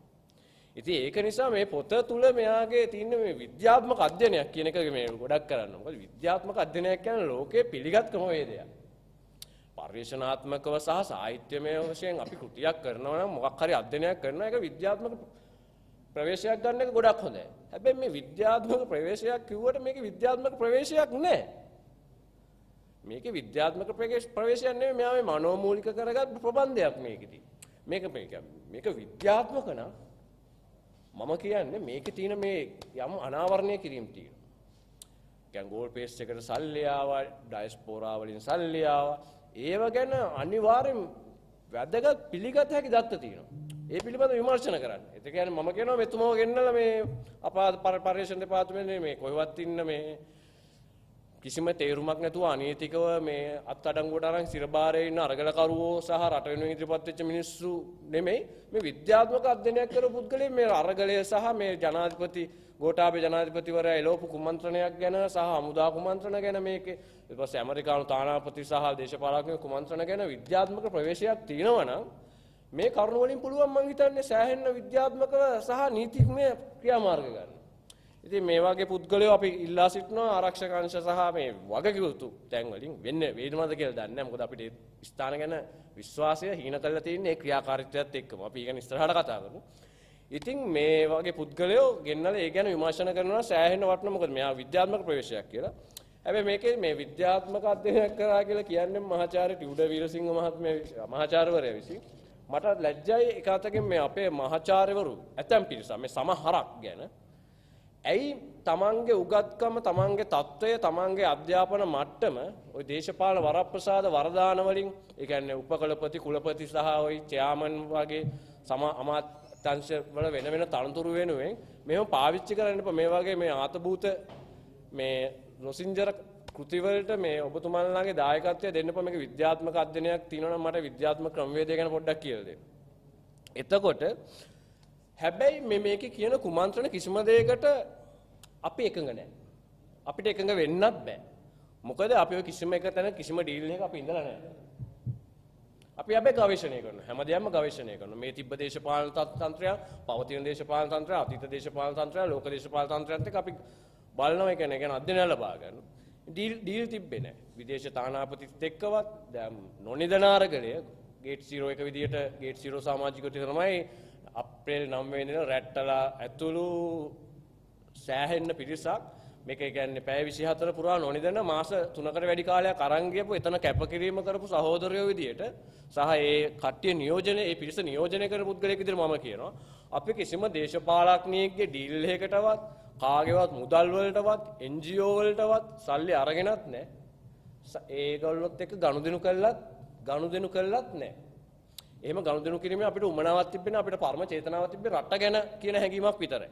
ඉතින් ඒක නිසා මේ පොත තුල මෙයාගේ තියෙන මේ විද්‍යාත්මක අධ්‍යයනයක් කියන එක මේ ගොඩක් කරන්න. මොකද විද්‍යාත්මක අධ්‍යයනයක් කියන්නේ ලෝකයේ පිළිගත් ක්‍රමවේදයක්. පර්යේෂණාත්මකව සහ සාහිත්‍යමය වශයෙන් අපි කෘතියක් කරනවා නම් මොකක් හරි අධ්‍යයනයක් කරනවා ඒක විද්‍යාත්මක ප්‍රවේශයක් ගන්න එක ගොඩක් හොඳයි. හැබැයි මේ විද්‍යාත්මක ප්‍රවේශයක් කිව්වට මේක විද්‍යාත්මක ප්‍රවේශයක් නෑ. මේක විද්‍යාත්මක ප්‍රවේශයක් නෙමෙයි මෙයා මේ මනෝමූලික කරගත් ප්‍රබන්ධයක් මේකෙදි. මේක මේක විද්‍යාත්මක නම් මම කියන්නේ මේකේ තියෙන මේ යම් අනාවරණය කිරීම තියෙනවා. කියන්නේ ගෝල් පේස් එකට සල්ලි ආවා, ඩයස්පෝරා වලින් සල්ලි ආවා. ඒව ගැන අනිවාර්යෙන් වැදගත් පිළිගත හැකි දත්ත තියෙනවා. ඒ පිළිබඳ විමර්ශන කරන්න. ඒ කියන්නේ මම කියනවා මෙතුමෝ ගෙන්නලා මේ අපාත පරිශන දෙපාර්තමේන්තේ මේ කොහෙවත් ඉන්න මේ කිසිම තේරුමක් නැතුව අනීතිකව මේ අත්අඩංගුවට අරන් සිරබාරේ ඉන්න අරගලකරුවෝ සහ රට වෙනුවෙන් ඉදිරිපත් වෙච්ච මිනිස්සු නෙමෙයි මේ විද්‍යාත්මක අධ්‍යයනයක් කරපු පුද්ගලයන් මේ අරගලය සහ මේ ජනාධිපති ගෝඨාභය ජනාධිපතිවරයා එළවපු කුමන්ත්‍රණයක් ගැන සහ හමුදා කුමන්ත්‍රණ ගැන මේකේ ඊට පස්සේ ඇමරිකානු තානාපති සහ දේශපාලකගේ කුමන්ත්‍රණ ගැන විද්‍යාත්මක ප්‍රවේශයක් තියෙනවා මේ කරුණු වලින් පුළුවන් මං හිතන්නේ සෑහෙන විද්‍යාත්මක සහ නීතිඥ ක්‍රියාමාර්ග ගන්න ඉතින් මේ වගේ පුද්ගලයෝ අපි ඉල්ලා සිටිනවා ආරක්ෂක අංශ සහ මේ වගකීතු තැන් වලින් වෙන්න වේදමද කියලා දන්නේ නැහැ. මොකද අපිට ස්ථාන ගැන විශ්වාසය හීනතලලා තියෙන ඒ ක්‍රියාකාරීත්වයත් එක්කම. අපි ඊගෙන ඉස්සරහට කතා කරමු. ඉතින් මේ වගේ පුද්ගලයෝ ගෙන්නලා ඒ ගැන විමර්ශන කරනවා සෑහෙන වටන මොකද මෙයා විද්‍යාත්මක ප්‍රවේශයක් කියලා. හැබැයි මේකේ මේ විද්‍යාත්මක අධ්‍යයනයක් කරා කියලා කියන්නේ මහාචාර්ය ටියුඩ වීරසිංහ මහත්මයා මහාචාර්යවරයා විසින්. මට ලැජ්ජයි එක අතකින් මේ අපේ මහාචාර්යවරු ඇතම් පිරිස මේ සමහරක් ගැන ඇයි තමන්ගේ උගත්කම තමන්ගේ තත්ත්වය තමන්ගේ අධ්‍යාපන මට්ටම ඔය දේශපාල වරප්‍රසාද වරදානවලින් එකන්නේ උපකලපති කුලපති සහ ඔයි චයාමන් වගේ සම අමාත්‍යංශ වල වෙන වෙන තනතුරු වෙනුවෙන් මෙහෙම පාවිච්චි කරන්න එපා මේ වගේ මේ ආතභූත මේ නොසින්ජර කෘතිවලට මේ ඔබතුමන්ලාගේ දායකත්වය දෙන්න එපා මේක විද්‍යාත්මක අධ්‍යයනයක් තියෙනවා නම් මට විද්‍යාත්මක ක්‍රමවේදය ගැන පොඩ්ඩක් කියලා දෙන්න. එතකොට හැබැයි මේ මේකේ කියන කුමන්ත්‍රණ කිසිම දෙයකට අපි එකඟ නැහැ. අපිට එකඟ වෙන්නත් බෑ. මොකද අපි ඔය කිසිම එක තැන කිසිම ඩීල් එකක අපි ඉඳලා නැහැ. අපි හැබැයි ගවේෂණය කරනවා. හැමදේම ගවේෂණය කරනවා. මේ තිබ්බ දේශපාලන තන්ත්‍රය, පවතින දේශපාලන තන්ත්‍රය, අතීත දේශපාලන තන්ත්‍රය, ලෝක දේශපාලන තන්ත්‍රයත් එක්ක අපි බලනවා කියන එක ගැන අධ්‍යයනය ලබා ගන්නවා. ඩීල් ඩීල් තිබ්බේ නැහැ. විදේශ තානාපතිත් එක්කවත් දැන් නොනිදන අරගලය ගේට් 0 එක විදියට ගේට් 0 සමාජිකයෝ තමයි අප්‍රේල් නම්වෙනින රැට්ටලා ඇතුළු සෑහෙන්න පිරිසක් මේක ගැන්නේ පැය විසිහතර පුරා නොනිදන මාස තුනකට වැඩි කාලයක් අරංගියපු එතන කැපකිරීම කරපු සහෝදරයෝ විදියට සහ ඒ කට්ටිය නියෝජනය ඒ පිරිස නියෝජනය කර පුද්ගලයෙක් විදිහට මම කියනවා අපි කිසිම දේශපාලඥයෙක්ගේ ඩීල් එකකටවත් කාගේවත් මුදල් වලටවත් NGO වලටවත් සල්ලි අරගෙනත් නැහැ ඒගොල්ලොත් එක්ක ගනුදෙනු කළත් ගනුදෙනු කළත් නැහැ එහෙම ගනුදෙනු කිරීමේ අපිට උමනාවක් තිබෙන අපිට පරම චේතනාවක් තිබෙන රට ගැන කියන හැඟීමක් විතරයි.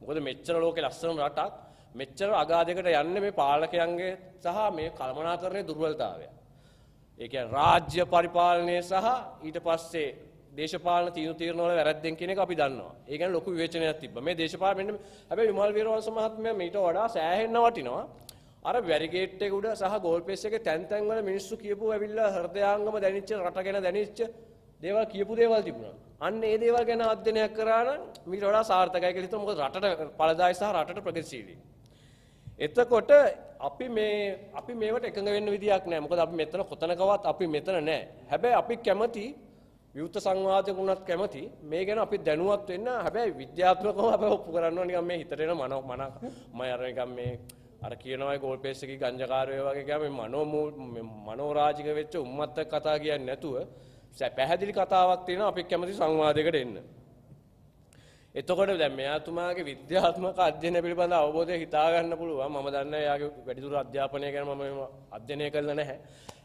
මොකද මෙච්චර ලෝකේ ලස්සන රටක් මෙච්චර අගාධයකට යන්නේ මේ පාලකයන්ගේ සහ මේ කළමනාකරණයේ දුර්වලතාවය. ඒ කියන්නේ රාජ්‍ය පරිපාලනය සහ ඊට පස්සේ දේශපාලන තීරු තීරණ වල වැරද්දෙන් කියන එක අපි දන්නවා. ඒ කියන්නේ ලොකු විවේචනයක් තිබ්බා. මේ දේශපාලන මෙන්න හැබැයි විමල් වීරවංශ මහත්මයා මීට වඩා සෑහෙන්න වටිනවා. අර වැරිගේට් එක උඩ සහ ගෝල් පේස් එකේ තැන් තැන් වල මිනිස්සු කියපුවා ඇවිල්ලා හෘදයාංගම දැනිච්ච රට ගැන දැනිච්ච දේවල් කියපු දේවල් තිබුණා. අන්න ඒ දේවල් ගැන අධ්‍යයනයක් කරා නම් මීට වඩා සාර්ථකයි කියලා හිතමු. මොකද රටට පළදායි සහ රටට ප්‍රගතිශීලී. එතකොට අපි මේ අපි මේවට එකඟ වෙන්න විදියක් නැහැ. මොකද අපි මෙතන කොතනකවත් අපි මෙතන නැහැ. හැබැයි අපි කැමති විවුර්ත සංවාදයක වුණත් කැමති මේ ගැන අපි දැනුවත් වෙන්න හැබැයි විද්‍යාත්මකව අපි ඔප්පු කරනවා නිකන් මේ හිතට එන මනෝ මන මම අර නිකන් මේ අර කියනවා ගෝල් පේස් එකේ ගංජකාරයෝ වගේ ගියාම මනෝ මනෝරාජික වෙච්ච උම්මත්ත කතා කියන්නේ නැතුව පැහැදිලි කතාවක් තියෙනවා අපි කැමති සංවාදයකට එන්න. එතකොට දැන් මෙයාතුමාගේ විද්‍යාත්මක අධ්‍යයනය පිළිබඳ අවබෝධය හිතා ගන්න පුළුවන්. මම දන්නේ එයාගේ වැඩිදුර අධ්‍යාපනය ගැන මම අධ්‍යයනය කළා නැහැ.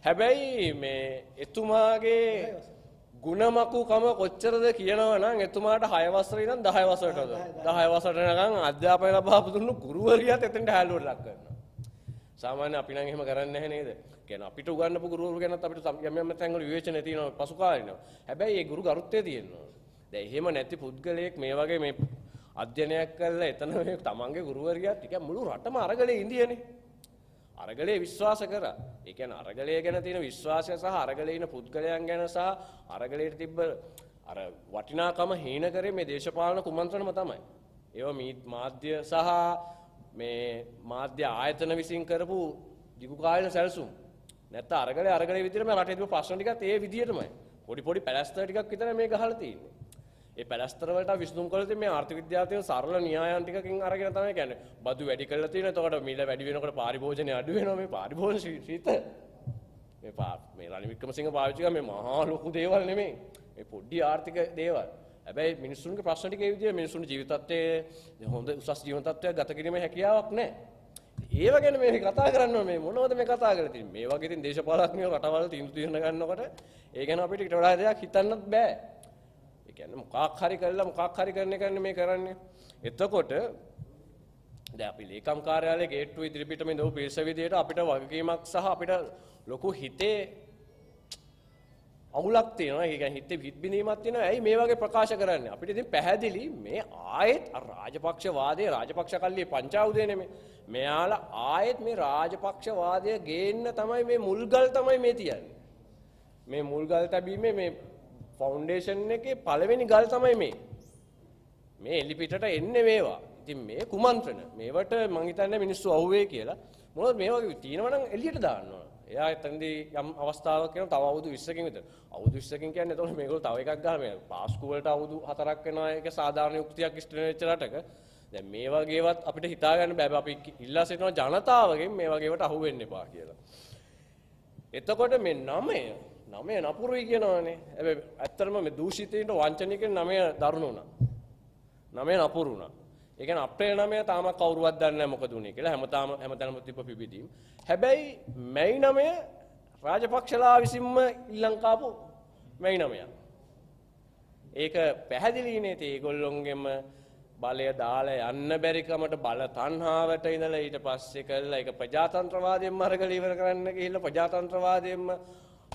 හැබැයි මේ එතුමාගේ ගුණමකුකම කොච්චරද කියනවා නම් එතුමාට 6 වසර ඉඳන් 10 වසරටද 10 වසරට යනකම් අධ්‍යාපනය ලබාපු දුන්නු ගුරුවරියත් එතනට හැලුවට ලක් කරනවා. සාමාන්‍ය අපි නම් එහෙම කරන්නේ නැහැ නේද? කියන්නේ අපිට උගන්වපු ගුරුවරු ගැනත් අපිට යම් යම් තැන්වල විවේචන තියෙනවා පසුකාලීනව. හැබැයි ඒ ගුරු ගරුත්වය තියෙනවා. දැන් එහෙම නැති පුද්ගලයෙක් මේ වගේ මේ අධ්‍යයනයක් කරලා එතන මේ තමන්ගේ ගුරුවරියා ටික මුළු රටම අරගලේ ඉඳියනේ. අරගලේ විශ්වාස කරා. ඒ කියන්නේ අරගලේ ගැන තියෙන විශ්වාසය සහ අරගලේ ඉන පුද්ගලයන් ගැන සහ අරගලේට තිබ්බ අර වටිනාකම හීන කරේ මේ දේශපාලන කුමන්ත්‍රණම තමයි. ඒවා මාධ්‍ය සහ මේ මාධ්‍ය ආයතන විසින් කරපු දිගුකාලීන සැලසුම් නැත්නම් අරගල අරගල විදිහටම රටේ තිබු ප්‍රශ්න ටිකත් ඒ විදිහටමයි පොඩි පොඩි පැලස්තර ටිකක් විතරයි මේ ගහලා තියෙන්නේ. ඒ පැලස්තර වලට විසඳුම් කළ තියෙන්නේ මේ ආර්ථික විද්‍යාවතින් සරල න්‍යායන් ටිකකින් අරගෙන තමයි කියන්නේ. බදු වැඩි කරලා තියෙනවා. එතකොට මිල වැඩි වෙනකොට පාරිභෝජනය අඩු වෙනවා. මේ පාරිභෝජන ශීත මේ මේ රනිල් වික්‍රමසිංහ පාවිච්චි කරන මේ මහා ලොකු දේවල් නෙමෙයි. මේ පොඩි ආර්ථික දේවල්. හැබැයි මිනිස්සුන්ගේ ප්‍රශ්න ටික ඒ විදිහේ මිනිස්සුන් ජීවිතත්වයේ හොඳ උසස් ජීවන තත්ත්වයක් ගත කිරීමේ හැකියාවක් නැහැ. ඒව ගැන මේ කතා කරන්න මේ මොනවද මේ කතා කරලා තින්නේ මේ වගේ ඉතින් දේශපාලඥයෝ රටවල් තීන්දුව తీරන ගන්නකොට ඒ ගැන අපිට ඊට වඩා දෙයක් හිතන්නත් බෑ ඒ කියන්නේ මොකක් හරි කරලා මොකක් හරි කරන එකනේ මේ කරන්නේ එතකොට දැන් අපි ලේකම් කාර්යාලයේ ගේට්ටුව ඉදිරිපිට මේ දෝ පිරිස විදියට අපිට වගකීමක් සහ අපිට ලොකු හිතේ අවුලක් තියෙනවා. ඒ කියන්නේ හිතේ හිටබිනීමක් තියෙනවා. ඇයි මේ වගේ ප්‍රකාශ කරන්නේ? අපිට ඉතින් පැහැදිලි මේ ආයෙත් අර රාජපක්ෂ වාදයේ රාජපක්ෂ කල්ලියේ පංචාවුදේ නෙමෙයි. මෙයාලා ආයෙත් මේ රාජපක්ෂ වාදය ගේන්න තමයි මේ මුල්ගල් තමයි මේ තියන්නේ. මේ මුල්ගල් තැබීමේ මේ ෆවුන්ඩේෂන් එකේ පළවෙනි ගල් තමයි මේ. මේ එලිපිටට එන්නේ මේවා. ඉතින් මේ කුමන්ත්‍රණ මේවට මං හිතන්නේ මිනිස්සු අහුවේ කියලා. මොනවද මේ වගේ තියෙනවා නම් එළියට දාන්න ඕන. එයා එතනදී යම් අවස්ථාවක් වෙනවා තව අවුරුදු 20කින් විතර. අවුරුදු 20කින් කියන්නේ එතකොට මේගොල්ලෝ තව එකක් ගහලා මේ පාස්කු වලට අවුරුදු 4ක් වෙනවා ඒක සාධාරණ යුක්තියක් ඉෂ්ට වෙච්ච රටක. දැන් මේ වගේවත් අපිට හිතා ගන්න බෑ අපි ඉල්ලා සිටිනවා ජනතාවගෙන් මේ වගේවට අහු වෙන්න එපා කියලා. එතකොට මේ නමය නමය නපුරුයි කියනවනේ. හැබැයි ඇත්තටම මේ දූෂිතයින්ට වංචනිකෙන් නමය දරුණු වුණා. නමය නපුරු වුණා. ඒ කියන්නේ අපේ නමය තාම කවුරුවත් දන්නේ නැහැ මොකද උනේ කියලා හැමදාම හැමතැනම තිබ්බ පිබිදීම්. හැබැයි මැයි නමය රාජපක්ෂලා විසින්ම ඊළඟ කාපු මැයි නමයක්. ඒක පැහැදිලිනේ තේ ඒගොල්ලොන්ගෙම බලය දාලා යන්න බැරිකමට බල තණ්හාවට ඉඳලා ඊට පස්සේ කරලා ඒක ප්‍රජාතන්ත්‍රවාදයෙන්ම අරගෙන ඉවර කරන්න ගිහිල්ලා ප්‍රජාතන්ත්‍රවාදයෙන්ම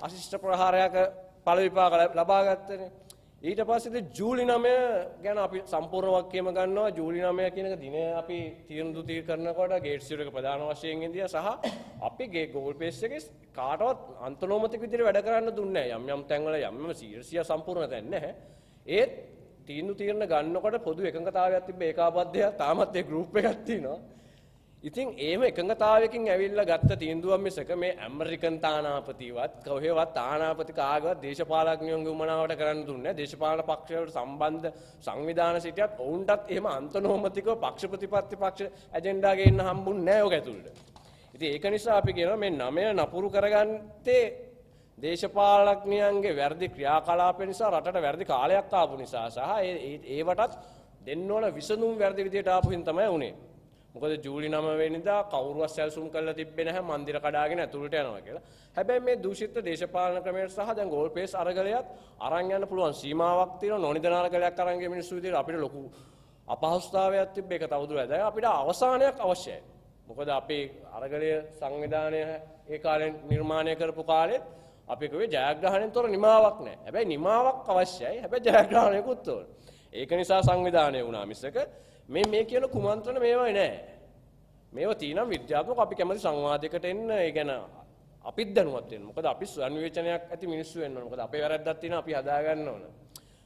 අශිෂ්ට ප්‍රහාරයක පළ විපාක ලබා ගත්තනේ. ඊට පස්සේ ජූලි 9 ගැන අපි සම්පූර්ණ වාක්‍යයම ගන්නවා ජූලි 9 කියන එක දින අපි තීරණ දුතිය කරනකොට ගේට්ස් එක ප්‍රධාන වශයෙන් ඉඳියා සහ අපි ගේ ගෝල් පේස් එකේ කාටවත් අන්තනෝමතික විදිහට වැඩ කරන්න දුන්නේ නැහැ යම් යම් තැන්වල යම් යම් සීරසිය සම්පූර්ණ තැන් නැහැ ඒත් තීන්දු තීරණ ගන්නකොට පොදු එකඟතාවයක් තිබ්බ ඒකාබද්ධය තාමත් ඒ ගෲප් එකක් තියෙනවා ඉතින් ඒම එකඟතාවයකින් ඇවිල්ලා ගත්ත තීන්දුවක් මිසක මේ ඇමරිකන් තානාපතිවත් කොහෙවත් තානාපතික ආගවත් දේශපාලඥයන්ගේ උමනාවට කරන්න දුන්නේ දේශපාලන පක්ෂවලට සම්බන්ධ සංවිධාන සිටියත් ඔවුන්ටත් එහෙම අන්තනෝමතිකව පක්ෂ ප්‍රතිපත්ති පක්ෂ ඇජෙන්ඩා ගේන්න හම්බුන්නේ නැහැ ඔක ඇතුළට. ඉතින් ඒක නිසා අපි කියනවා මේ නමය නපුරු කරගත්තේ දේශපාලඥයන්ගේ වැරදි ක්‍රියාකලාප නිසා රටට වැරදි කාලයක් ආපු නිසා සහ ඒවටත් දෙන්න ඕන විසඳුම් වැරදි විදියට ආපු හින් තමයි උනේ. මොකද ජූලි නමවෙනිදා කවරුවත් සැල්සුම් කල තිබෙන හැ මන්දිර කඩාගෙන ඇතුළට යනවා කියලා හැබැයි මේ දූෂිත දේශපාලන ක්‍රමයට සහ දැන් ගෝල්පේස් අරගලයත් අරන් යන්න පුළුවන් සීමාවක් තියෙන නොනිදනාරගලයක් අරන් ගිය මිනිස්සු විදිහට අපිට ලොකු අපහසුතාවයක් තිබ්බ එක තවදුර ඇදයි අපිට අවසානයක් අවශ්‍යයි මොකද අපේ අරගලය සංවිධානය ඒ කාලෙන් නිර්මාණය කරපු කාලෙත් අපි කිව්වේ ජයග්‍රහණයෙන් තොර නිමාවක් නැහැ හැබැයි නිමාවක් අවශ්‍යයි හැබැයි ජයග්‍රහණයකුත් ඕන ඒක නිසා සංවිධානය වුණා මිසක මේ මේ කියන කුමන්ත්‍රණ මේවයි නෑ. මේව තියෙනම් විද්‍යාත්මක අපි කැමති සංවාදයකට එන්න ඒ ගැන අපිත් දැනුවත් වෙන්න. මොකද අපි සංවිචනයක් ඇති මිනිස්සු වෙන්න ඕන. මොකද අපේ වැරද්දක් තියෙනවා අපි හදා ගන්න ඕන.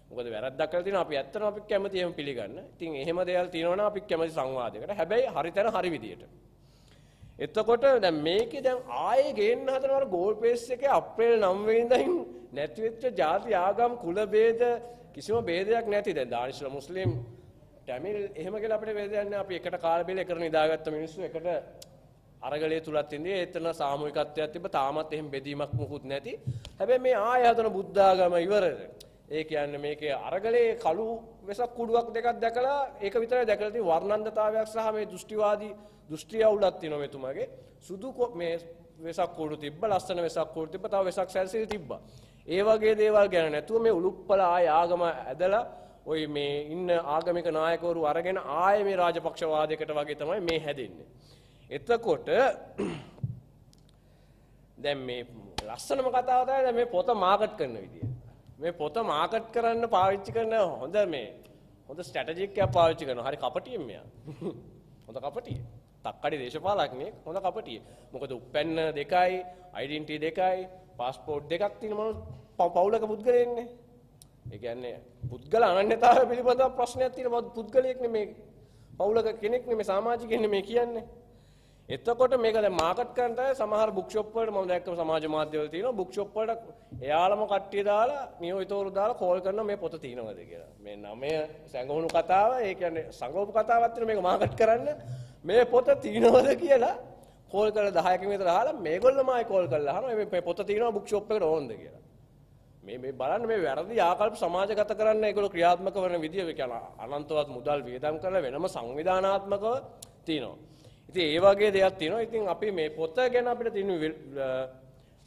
මොකද වැරද්දක් කරලා තියෙනවා අපි ඇත්තටම අපි කැමති එහෙම පිළිගන්න. ඉතින් එහෙම දේවල් තියෙනවනම් අපි කැමති සංවාදයකට. හැබැයි හරිතන හරි විදියට. එතකොට දැන් මේකේ දැන් ආයේ ගේන්න හදන අර ගෝල් පේස් එකේ අප්‍රේල් 9 වෙනිදා නැති වෙච්ච ಜಾති ආගම් කුල බේද කිසිම බේදයක් නැති දැන් දානිෂ්ල මුස්ලිම් ටැමිල් එහෙම කියලා අපිට වේදයන්නේ අපි එකට කාලබෙල එකට නිදාගත්ත මිනිස්සු එකට අරගලේ තුලත් ඉඳී එතන සාමූහිකත්වයක් තිබ්බ තාමත් එහෙම බෙදීමක් මුකුත් නැති. හැබැයි මේ ආය හදන බුද්ධාගම ඉවරද. ඒ කියන්නේ මේකේ අරගලේ කළු වෙසක් කුඩුවක් දෙකක් දැකලා ඒක විතරයි දැකලා තියෙන්නේ වර්ණන්දතාවයක් සහ මේ දෘෂ්ටිවාදී දෘෂ්ටි අවුලක් තියෙනවා මෙතුමගේ. සුදු මේ වෙසක් කුඩු තිබ්බ ලස්සන වෙසක් කුඩු තිබ්බ තව වෙසක් සැරසිලි තිබ්බා. ඒ වගේ දේවල් ගැන නැතුව මේ උලුප්පල ආය ආගම ඇදලා ඔය මේ ඉන්න ආගමික නායකවරු අරගෙන ආය මේ රාජපක්ෂවාදයකට වගේ තමයි මේ හැදෙන්නේ. එතකොට දැන් මේ ලස්සනම කතාව තමයි මේ පොත මාකට් කරන විදිය. මේ පොත මාකට් කරන්න පාවිච්චි කරන හොඳ මේ හොඳ ස්ට්‍රැටජික් එකක් පාවිච්චි කරනවා. හරි කපටියෙක් මෙයා. හොඳ කපටිය. තක්කඩි දේශපාලකනේ හොඳ කපටිය. මොකද උපැන්න දෙකයි, ඩෙන්ටිටි දෙකයි, පාස්පෝර්ට් දෙකක් තියෙන මනුස්ස පවුලක පුද්ගලයෙන්නේ. ඒ කියන්නේ පුද්ගල අනන්‍යතාවය පිළිබඳව ප්‍රශ්නයක් තියෙනවා පුද්ගලයෙක් නෙමේ පවුලක කෙනෙක් නෙමේ සමාජිකයෙක් නෙමේ කියන්නේ. එතකොට මේක දැන් මාකට් කරන්න තමයි සමහර බුක් ෂොප් වලට මම දැක්කම සමාජ මාධ්‍යවල තියෙනවා බුක් ෂොප් වලට එයාලම කට්ටිය දාලා නියෝිතවරු දාලා කෝල් කරනවා මේ පොත තියෙනවද කියලා. මේ නමය සැඟවුණු කතාව ඒ කියන්නේ සංගෝප කතාවක් තියෙන මේක මාකට් කරන්න මේ පොත තියෙනවද කියලා කෝල් කරලා 10කින් විතර අහලා මේගොල්ලෝ මායි කෝල් කරලා අහනවා මේ පොත තියෙනවා බුක් ෂොප් එකට ඕනද කියලා. මේ මේ බලන්න මේ වැරදි ආකල්ප සමාජගත කරන්න ඒගොල්ලෝ ක්‍රියාත්මක කරන විදිය කියන්නේ අනන්තවත් මුදල් වියදම් කරලා වෙනම සංවිධානාත්මකව තියෙනවා. ඉතින් ඒ වගේ දෙයක් තියෙනවා. ඉතින් අපි මේ පොත ගැන අපිට තියෙන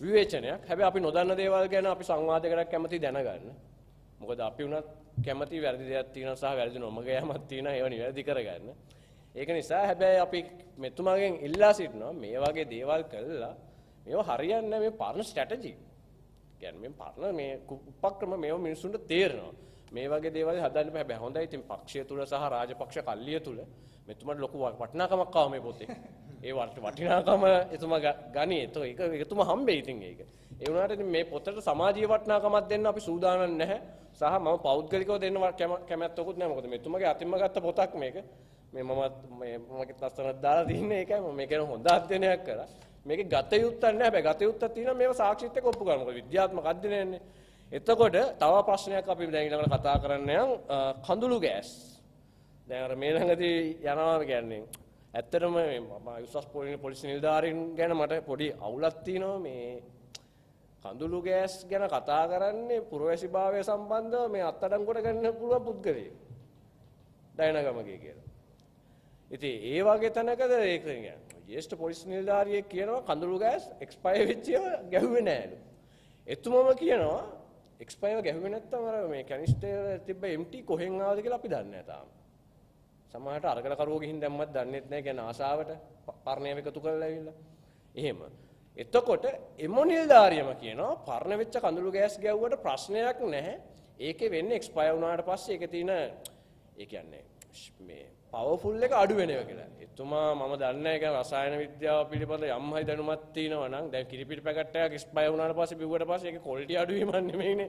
විවේචනයක්. හැබැයි අපි නොදන්න දේවල් ගැන අපි සංවාදයකට කැමති දැනගන්න. මොකද අපි උනත් කැමති වැරදි දෙයක් තියෙනවා සහ වැරදි නොමග යාමක් තියෙනවා ඒව නිවැරදි කරගන්න. ඒක නිසා හැබැයි අපි මෙතුමාගෙන් ඉල්ලා සිටිනවා මේ වගේ දේවල් කළා මේවා හරියන්නේ මේ පරණ ස්ට්‍රැටජි. කියන්නේ මේ පරණ මේ උපක්‍රම මේව මිනිසුන්ට තේරෙනවා මේ වගේ දේවල් හදන්න බෑ හැබැයි හොඳයි ඉතින් පක්ෂය තුල සහ රාජපක්ෂ කල්ලිය තුල මෙතුමට ලොකු වටිනාකමක් ආව මේ පොතේ ඒ වටිනාකම එතුමා ගනි ඒක එතුමා හම්බෙයි ඉතින් ඒක ඒ වුණාට ඉතින් මේ පොතට සමාජීය වටිනාකමක් දෙන්න අපි සූදානම් නැහැ සහ මම පෞද්ගලිකව දෙන්න කැමැත්තකුත් නැහැ මොකද මෙතුමාගේ අතින්ම ගත්ත පොතක් මේක මේ මමත් මේ මගේ තස්සනක් දාලා තින්නේ ඒකයි මම මේක හොඳ අධ්‍යයනයක් කරා මේකේ ගත යුත්තක් නැහැ. හැබැයි ගත යුත්තක් තියෙනවා මේව සාක්ෂිත් එක්ක ඔප්පු කරනවා. මොකද විද්‍යාත්මක අධ්‍යයනයන්නේ. එතකොට තව ප්‍රශ්නයක් අපි දැන් ඊළඟට කතා කරන්න යම් කඳුළු ගෑස්. දැන් අර මේ ළඟදී යනවා කියන්නේ ඇත්තටම මේ මම උසස් පොලිස් නිලධාරීන් ගැන මට පොඩි අවුලක් තියෙනවා මේ කඳුළු ගෑස් ගැන කතා කරන්නේ පුරවැසිභාවය සම්බන්ධව මේ අත්අඩංගුවට ගන්න පුළුවන් පුද්ගලයෙක්. දයනගමගේ කියලා. ඉතින් ඒ වගේ තැනකද ඒක කියන්නේ. ජ්‍යෙෂ්ඨ පොලිස් නිලධාරියෙක් කියනවා කඳුළු ගෑස් එක්ස්පයර් වෙච්ච ඒවා ගැහුවේ නෑලු. එතුමම කියනවා එක්ස්පයර් ගැහුවේ නැත්තම් අර මේ කැනිස්ටර් තිබ්බ MT කොහෙන් ආවද කියලා අපි දන්නේ නැහැ තාම. සමහරට අරගෙන කරෝ ගිහින් දැම්මත් දන්නේත් නැහැ කියන්නේ ආසාවට පර්ණයව එකතු කරලා ඇවිල්ලා. එහෙම. එතකොට එම නිලධාරියම කියනවා පර්ණ වෙච්ච කඳුළු ගෑස් ගැහුවට ප්‍රශ්නයක් නැහැ. ඒකේ වෙන්නේ එක්ස්පයර් වුණාට පස්සේ ඒකේ තියෙන ඒ කියන්නේ මේ පවර්ෆුල් එක අඩු වෙනවා කියලා. එතුමා මම දන්නේ නැහැ රසායන විද්‍යාව පිළිබඳ යම් හරි දැනුමක් තියෙනවා නම් දැන් කිරිපිටි පැකට් එකක් ස්පය වුණාට පස්සේ බිව්වට පස්සේ ඒකේ ක්වොලිටි අඩු වීමක් නෙමෙයිනේ.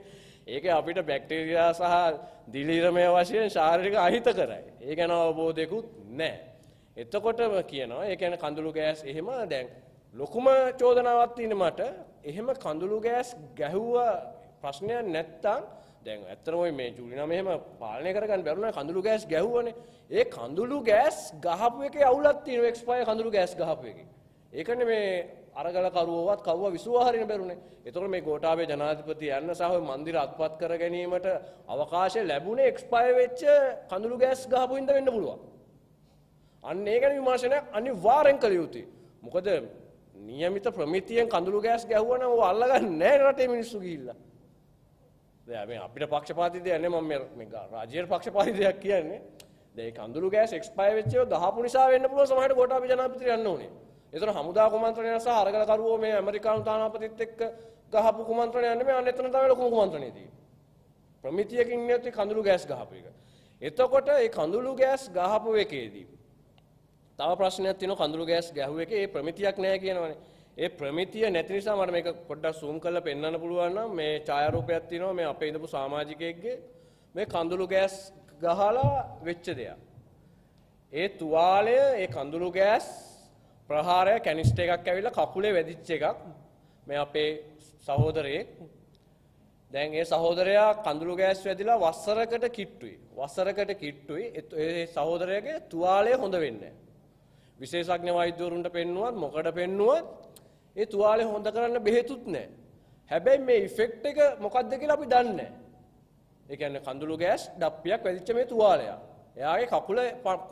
ඒක අපිට බැක්ටීරියා සහ දිලීරමය වශයෙන් ශාරීරික අහිත කරයි. ඒ ගැන අවබෝධයකුත් නැහැ. එතකොටම කියනවා ඒ කියන්නේ කඳුළු ගෑස් එහෙම දැන් ලොකුම චෝදනාවක් තියෙන මට එහෙම කඳුළු ගෑස් ගැහුවා ප්‍රශ්නයක් නැත්තම් දැන් ඇත්තම මේ චූරිනා මෙහෙම පාලනය කරගන්න බැරුණා කඳුළු ගෑස් ගැහුවනේ. ඒ කඳුළු ගෑස් ගහපු එකේ අවුලක් තියෙනවා එක්ස්පයර් කඳුළු ගෑස් ගහපු එකේ. ඒකනේ මේ අරගල කරුවවත් කවුව විසුවා හරින බැරුණේ. ඒතකොට මේ ගෝඨාභය ජනාධිපති යන්න සහ ওই મંદિર අත්පත් කර ගැනීමට අවකාශය ලැබුණේ එක්ස්පයර් වෙච්ච කඳුළු ගෑස් ගහපු ඉඳ වෙන්න පුළුවන්. අන්න ඒ ගැන විමර්ශනයක් අනිවාර්යෙන් කළ යුතුයි. මොකද નિયમિત ප්‍රමිතියෙන් කඳුළු ගෑස් ගැහුවා නම් ඔය අල්ලගන්නේ නැහැ රටේ මිනිස්සු ගිහිල්ලා. දැ අපිට පක්ෂපාති දෙයන්නේ ම රාජයට පක්ෂපාති දෙයක් කියන්නේ දැයි කඳුරු ගෑ ක්ස්පයි වෙච්චව දහපු නිසා වෙන්න පුළුව සමහට ගොට ජනපති යන්න ඕනේ එතන හමුදා කුමන්ත්‍රණය සහ අරගලකරුවෝ මේ ඇමරිකානු තානාපතිත් එක්ක ගහපු කුමන්ත්‍රණය යන්නේ මේ අන්න එතන තමයි ලොකු කුමන්ත්‍රණය තියෙන්නේ ප්‍රමිතියකින් නැති කඳුළු ගෑස් ගහපු එක. එතකොට ඒ කඳුළු ගෑස් ගහපු එකේදී තව ප්‍රශ්නයක් තියෙනවා කඳුළු ගෑස් ගැහුව එකේ ප්‍රමිතියක් නැහැ කියනවනේ. ඒ ප්‍රමිතිය නැති නිසා මට මේක පොඩ්ඩක් zoom කරලා පෙන්වන්න පුළුවන් නම් මේ ඡායාරූපයක් තියෙනවා මේ අපේ ඉඳපු සමාජිකයෙක්ගේ මේ කඳුළු ගෑස් ගහලා වෙච්ච දෙයක්. ඒ තුවාලය ඒ කඳුළු ගෑස් ප්‍රහාරය කැනිස්ටර් එකක් ඇවිල්ලා කකුලේ වැදිච්ච එකක්. මේ අපේ සහෝදරයෙක්. දැන් ඒ සහෝදරයා කඳුළු ගෑස් වැදිලා වසරකට කිට්ටුයි. වසරකට කිට්ටුයි. ඒ සහෝදරයාගේ තුවාලය හොඳ වෙන්නේ නැහැ. විශේෂඥ වෛද්‍යවරුන්ට පෙන්නුවත් මොකඩ පෙන්නුවත් ඒ තුවාලේ හොඳ කරන්න බෙහෙතුත් නැහැ. හැබැයි මේ ඉෆෙක්ට් එක මොකක්ද කියලා අපි දන්නේ නැහැ. ඒ කියන්නේ කඳුළු ගෑස් ඩප්පියක් වැදිච්ච මේ තුවාලය. එයාගේ කකුල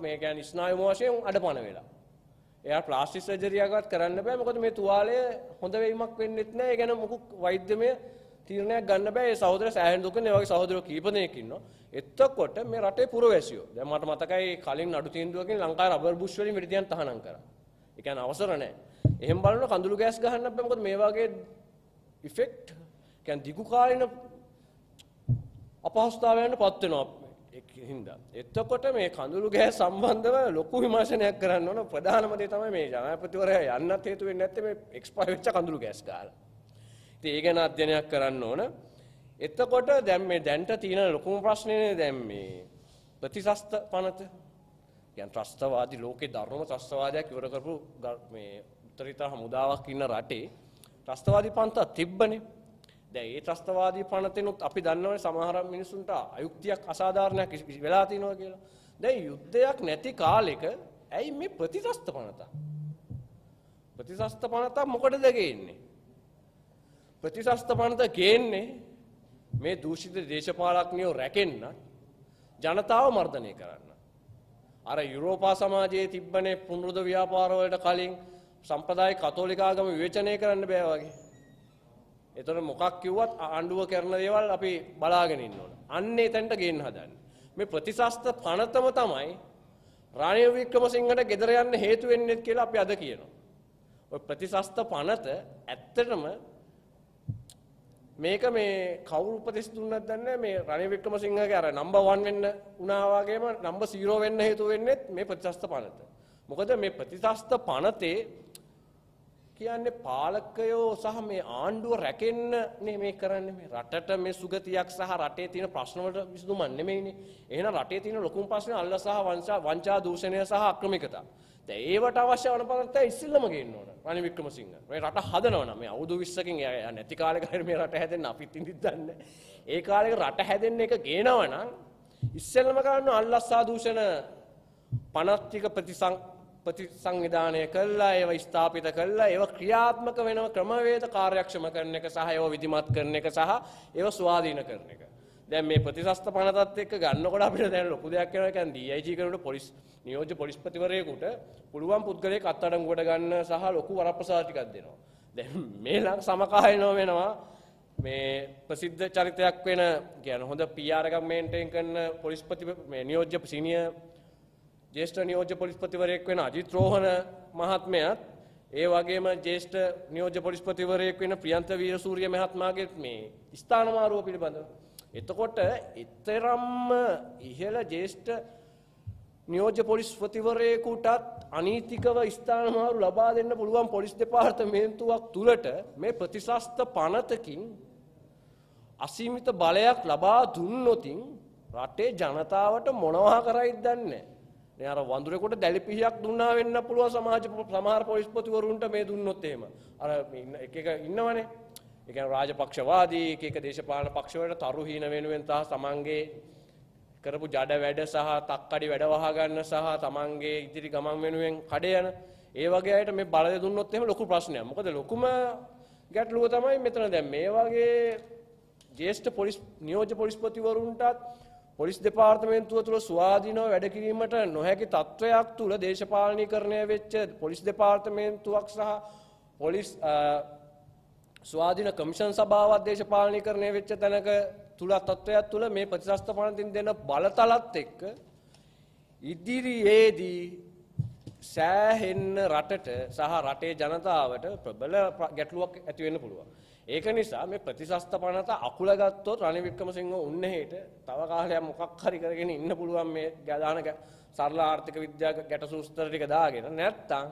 මේ කියන්නේ ස්නායු වශයෙන් අඩපණ වෙලා. එයා ප්ලාස්ටික් සර්ජරියකට කරන්න බෑ මොකද මේ තුවාලය හොඳ වෙීමක් වෙන්නෙත් නැහැ. ඒ කියන්නේ මොකක් වෛද්‍යමය තීරණයක් ගන්න බෑ. ඒ සහෝදර සෑහෙන දුකනේ. ඒ වගේ සහෝදරයෝ කීප දෙනෙක් ඉන්නවා. එතකොට මේ රටේ පුරවැසියෝ. දැන් මට මතකයි කලින් නඩු තීන්දුවකින් ලංකාවේ රබර් බුෂ් වලින් වෙඩි තියන් තහනම් කරා. ඒ කියන්නේ අවසර නැහැ. එහෙම බලනකොට කඳුළු ගෑස් ගහන්න බෑ මොකද මේ වගේ ඉෆෙක්ට් කියන්නේ දිගු කාලින අපහසුතාවයන්ට පත් වෙනවා හින්දා. එතකොට මේ කඳුළු ගෑස් සම්බන්ධව ලොකු විමර්ශනයක් කරන්න ඕන ප්‍රධානම දේ තමයි මේ ජනාධිපතිවරයා යන්නත් හේතු වෙන්නේ නැත්තේ මේ එක්ස්පයර් වෙච්ච කඳුළු ගෑස් ගාලා. ඉතින් ඒ ගැන අධ්‍යයනයක් කරන්න ඕන. එතකොට දැන් මේ දැන්ට තියෙන ලොකුම ප්‍රශ්නේනේ දැන් මේ ප්‍රතිසස්ත පනත. කියන්නේ ත්‍රස්තවාදී ලෝකේ ධර්ම ත්‍රස්තවාදයක් ඉවර කරපු මේ උත්තරීතර හමුදාවක් ඉන්න රටේ ත්‍රස්තවාදී පන්තා තිබ්බනේ. දැන් ඒ ත්‍රස්තවාදී පනතිනුත් අපි දන්නවනේ සමහර මිනිසුන්ට අයුක්තියක් අසාධාරණයක් වෙලා තිනවා කියලා. දැන් යුද්ධයක් නැති කාලෙක ඇයි මේ ප්‍රතිසස්ත පනතා? ප්‍රතිසස්ත පනතා මොකටද ගේන්නේ? ප්‍රතිසස්ත පනතා ගේන්නේ මේ දූෂිත දේශපාලඥයෝ රැකෙන්න ජනතාව මර්ධනය කරන්න. අර යුරෝපා සමාජයේ තිබ්බනේ පුනරුද ව්‍යාපාර වලට කලින් සම්පදාය කතෝලිකාගම විවේචනය කරන්න බෑ වගේ. එතන මොකක් කිව්වත් ආණ්ඩුව කරන දේවල් අපි බලාගෙන ඉන්න ඕන. අන්න එතනට ගේන්න හදන්නේ. මේ ප්‍රතිශස්ත පනතම තමයි රාණිය වික්‍රමසිංහට ගෙදර යන්න හේතු වෙන්නේ කියලා අපි අද කියනවා. ඔය ප්‍රතිශස්ත පනත ඇත්තටම මේක මේ කවුරු උපදෙස් දුන්නත් දන්නේ මේ රණේ වික්‍රමසිංහගේ අර නම්බර් 1 වෙන්න උනා වගේම නම්බර් 0 වෙන්න හේතු වෙන්නේ මේ ප්‍රතිශස්ත පනත. මොකද මේ ප්‍රතිශස්ත පනතේ කියන්නේ පාලකයෝ සහ මේ ආණ්ඩුව රැකෙන්න නේ මේ කරන්නේ මේ රටට මේ සුගතියක් සහ රටේ තියෙන ප්‍රශ්න වලට විසඳුමක් නෙමෙයිනේ. එහෙනම් රටේ තියෙන ලොකුම ප්‍රශ්නේ අල්ලා සහ වංශා වංචා දූෂණය සහ අක්‍රමිකතා. දැන් ඒවට අවශ්‍ය වන පදර්ථය ඉස්සෙල්ලම ගේන්න ඕන. රනිල් වික්‍රමසිංහ. මේ රට හදනවා නම් මේ අවුරුදු 20කින් නැති කාලෙක හරි මේ රට හැදෙන්න අපිත් ඉඳිත් දන්නේ. ඒ කාලෙක රට හැදෙන්න එක ගේනවා නම් ඉස්සෙල්ලම ගන්න අල්ලස්සා දූෂණ 50 ටික ප්‍රතිසං ප්‍රතිසංවිධානය කළා ඒව ස්ථාපිත කළා ඒව ක්‍රියාත්මක වෙනව ක්‍රමවේද කාර්යක්ෂම කරන එක සහ ඒව විධිමත් කරන එක සහ ඒව ස්වාධීන කරන එක. දැන් මේ ප්‍රතිශස්ත පනතත් එක්ක ගන්නකොට අපිට දැන් ලොකු දෙයක් වෙනවා කියන්නේ DIG කෙනෙකුට පොලිස් නියෝජ්‍ය පොලිස්පතිවරයෙකුට පුළුවන් පුද්ගලයෙක් අත්අඩංගුවට ගන්න සහ ලොකු වරප්‍රසාද ටිකක් දෙනවා. දැන් මේ ලං සමකාලීනව වෙනවා මේ ප්‍රසිද්ධ චරිතයක් වෙන කියන්නේ හොඳ PR එකක් මේන්ටේන් කරන පොලිස්පති මේ නියෝජ්‍ය සීනියර් ජේෂ්ඨ නියෝජ්‍ය පොලිස්පතිවරයෙක් වෙන අජිත් රෝහණ මහත්මයාත් ඒ වගේම ජේෂ්ඨ නියෝජ්‍ය පොලිස්පතිවරයෙක් වෙන ප්‍රියන්ත වීරසූරිය මහත්මයාගේත් මේ ස්ථානමාරුව පිළිබඳව. එතකොට ඊතරම්ම ඉහළ ජේෂ්ඨ නියෝජ්‍ය පොලිස්පතිවරයෙකුටත් අනීතිකව ස්ථානමාරු ලබා දෙන්න පුළුවන් පොලිස් දෙපාර්තමේන්තුවක් තුලට මේ ප්‍රතිශස්ත පනතකින් අසීමිත බලයක් ලබා දුන්නොතින් රටේ ජනතාවට මොනවා කරයිද දන්නේ නැහැ. නේ අර වඳුරෙකුට දැලිපිහක් දුන්නා වෙන්න පුළුවන් සමාජ සමහර පොලිස්පතිවරුන්ට මේ දුන්නොත් එහෙම. අර එක එක ඉන්නවනේ. ඒ කියන්නේ රාජපක්ෂවාදී එක එක දේශපාලන පක්ෂවලට තරු හීන වෙනුවෙන් තහ තමන්ගේ කරපු ජඩ වැඩ සහ තක්කඩි වැඩ වහගන්න සහ තමන්ගේ ඉදිරි ගමන් වෙනුවෙන් කඩ යන ඒ වගේ අයට මේ බලය දුන්නොත් එහෙම ලොකු ප්‍රශ්නයක්. මොකද ලොකුම ගැටලුව තමයි මෙතන දැන් මේ වගේ ජේෂ්ඨ පොලිස් නියෝජ්‍ය පොලිස්පතිවරුන්ටත් පොලිස් දෙපාර්තමේන්තුව තුළ ස්වාධීනව වැඩ කිරීමට නොහැකි තත්ත්වයක් තුළ දේශපාලනීකරණය වෙච්ච පොලිස් දෙපාර්තමේන්තුවක් සහ පොලිස් ස්වාධීන කමිෂන් සභාවත් දේශපාලනීකරණය වෙච්ච තැනක තුළ තත්ත්වයක් තුළ මේ ප්‍රතිශස්ථපනතින් දෙන බලතලත් එක්ක ඉදිරියේදී සෑහෙන්න රටට සහ රටේ ජනතාවට ප්‍රබල ගැටලුවක් ඇතිවෙන්න පුළුවන්. ඒක නිසා මේ ප්‍රතිසස්තපනත අකුල ගත්තොත් රනිල් වික්‍රමසිංහ උන්නහේට තව කාලයක් මොකක් හරි කරගෙන ඉන්න පුළුවන් මේ ගදාන සරල ආර්ථික විද්‍යාව ගැටසූස්තර ටික දාගෙන නැත්තම්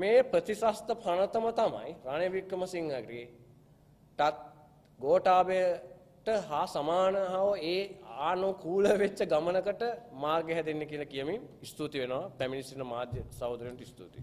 මේ ප්‍රතිසස්ත පනතම තමයි රනිල් වික්‍රමසිංහගේටත් ගෝඨාභයට හා සමානව ඒ ආනුකූල වෙච්ච ගමනකට මාර්ගය හැදෙන්න කියලා කියමින් ස්තුති වෙනවා පැමිණිස්සින මාධ්‍ය සහෝදරයන්ට ස්තුතියි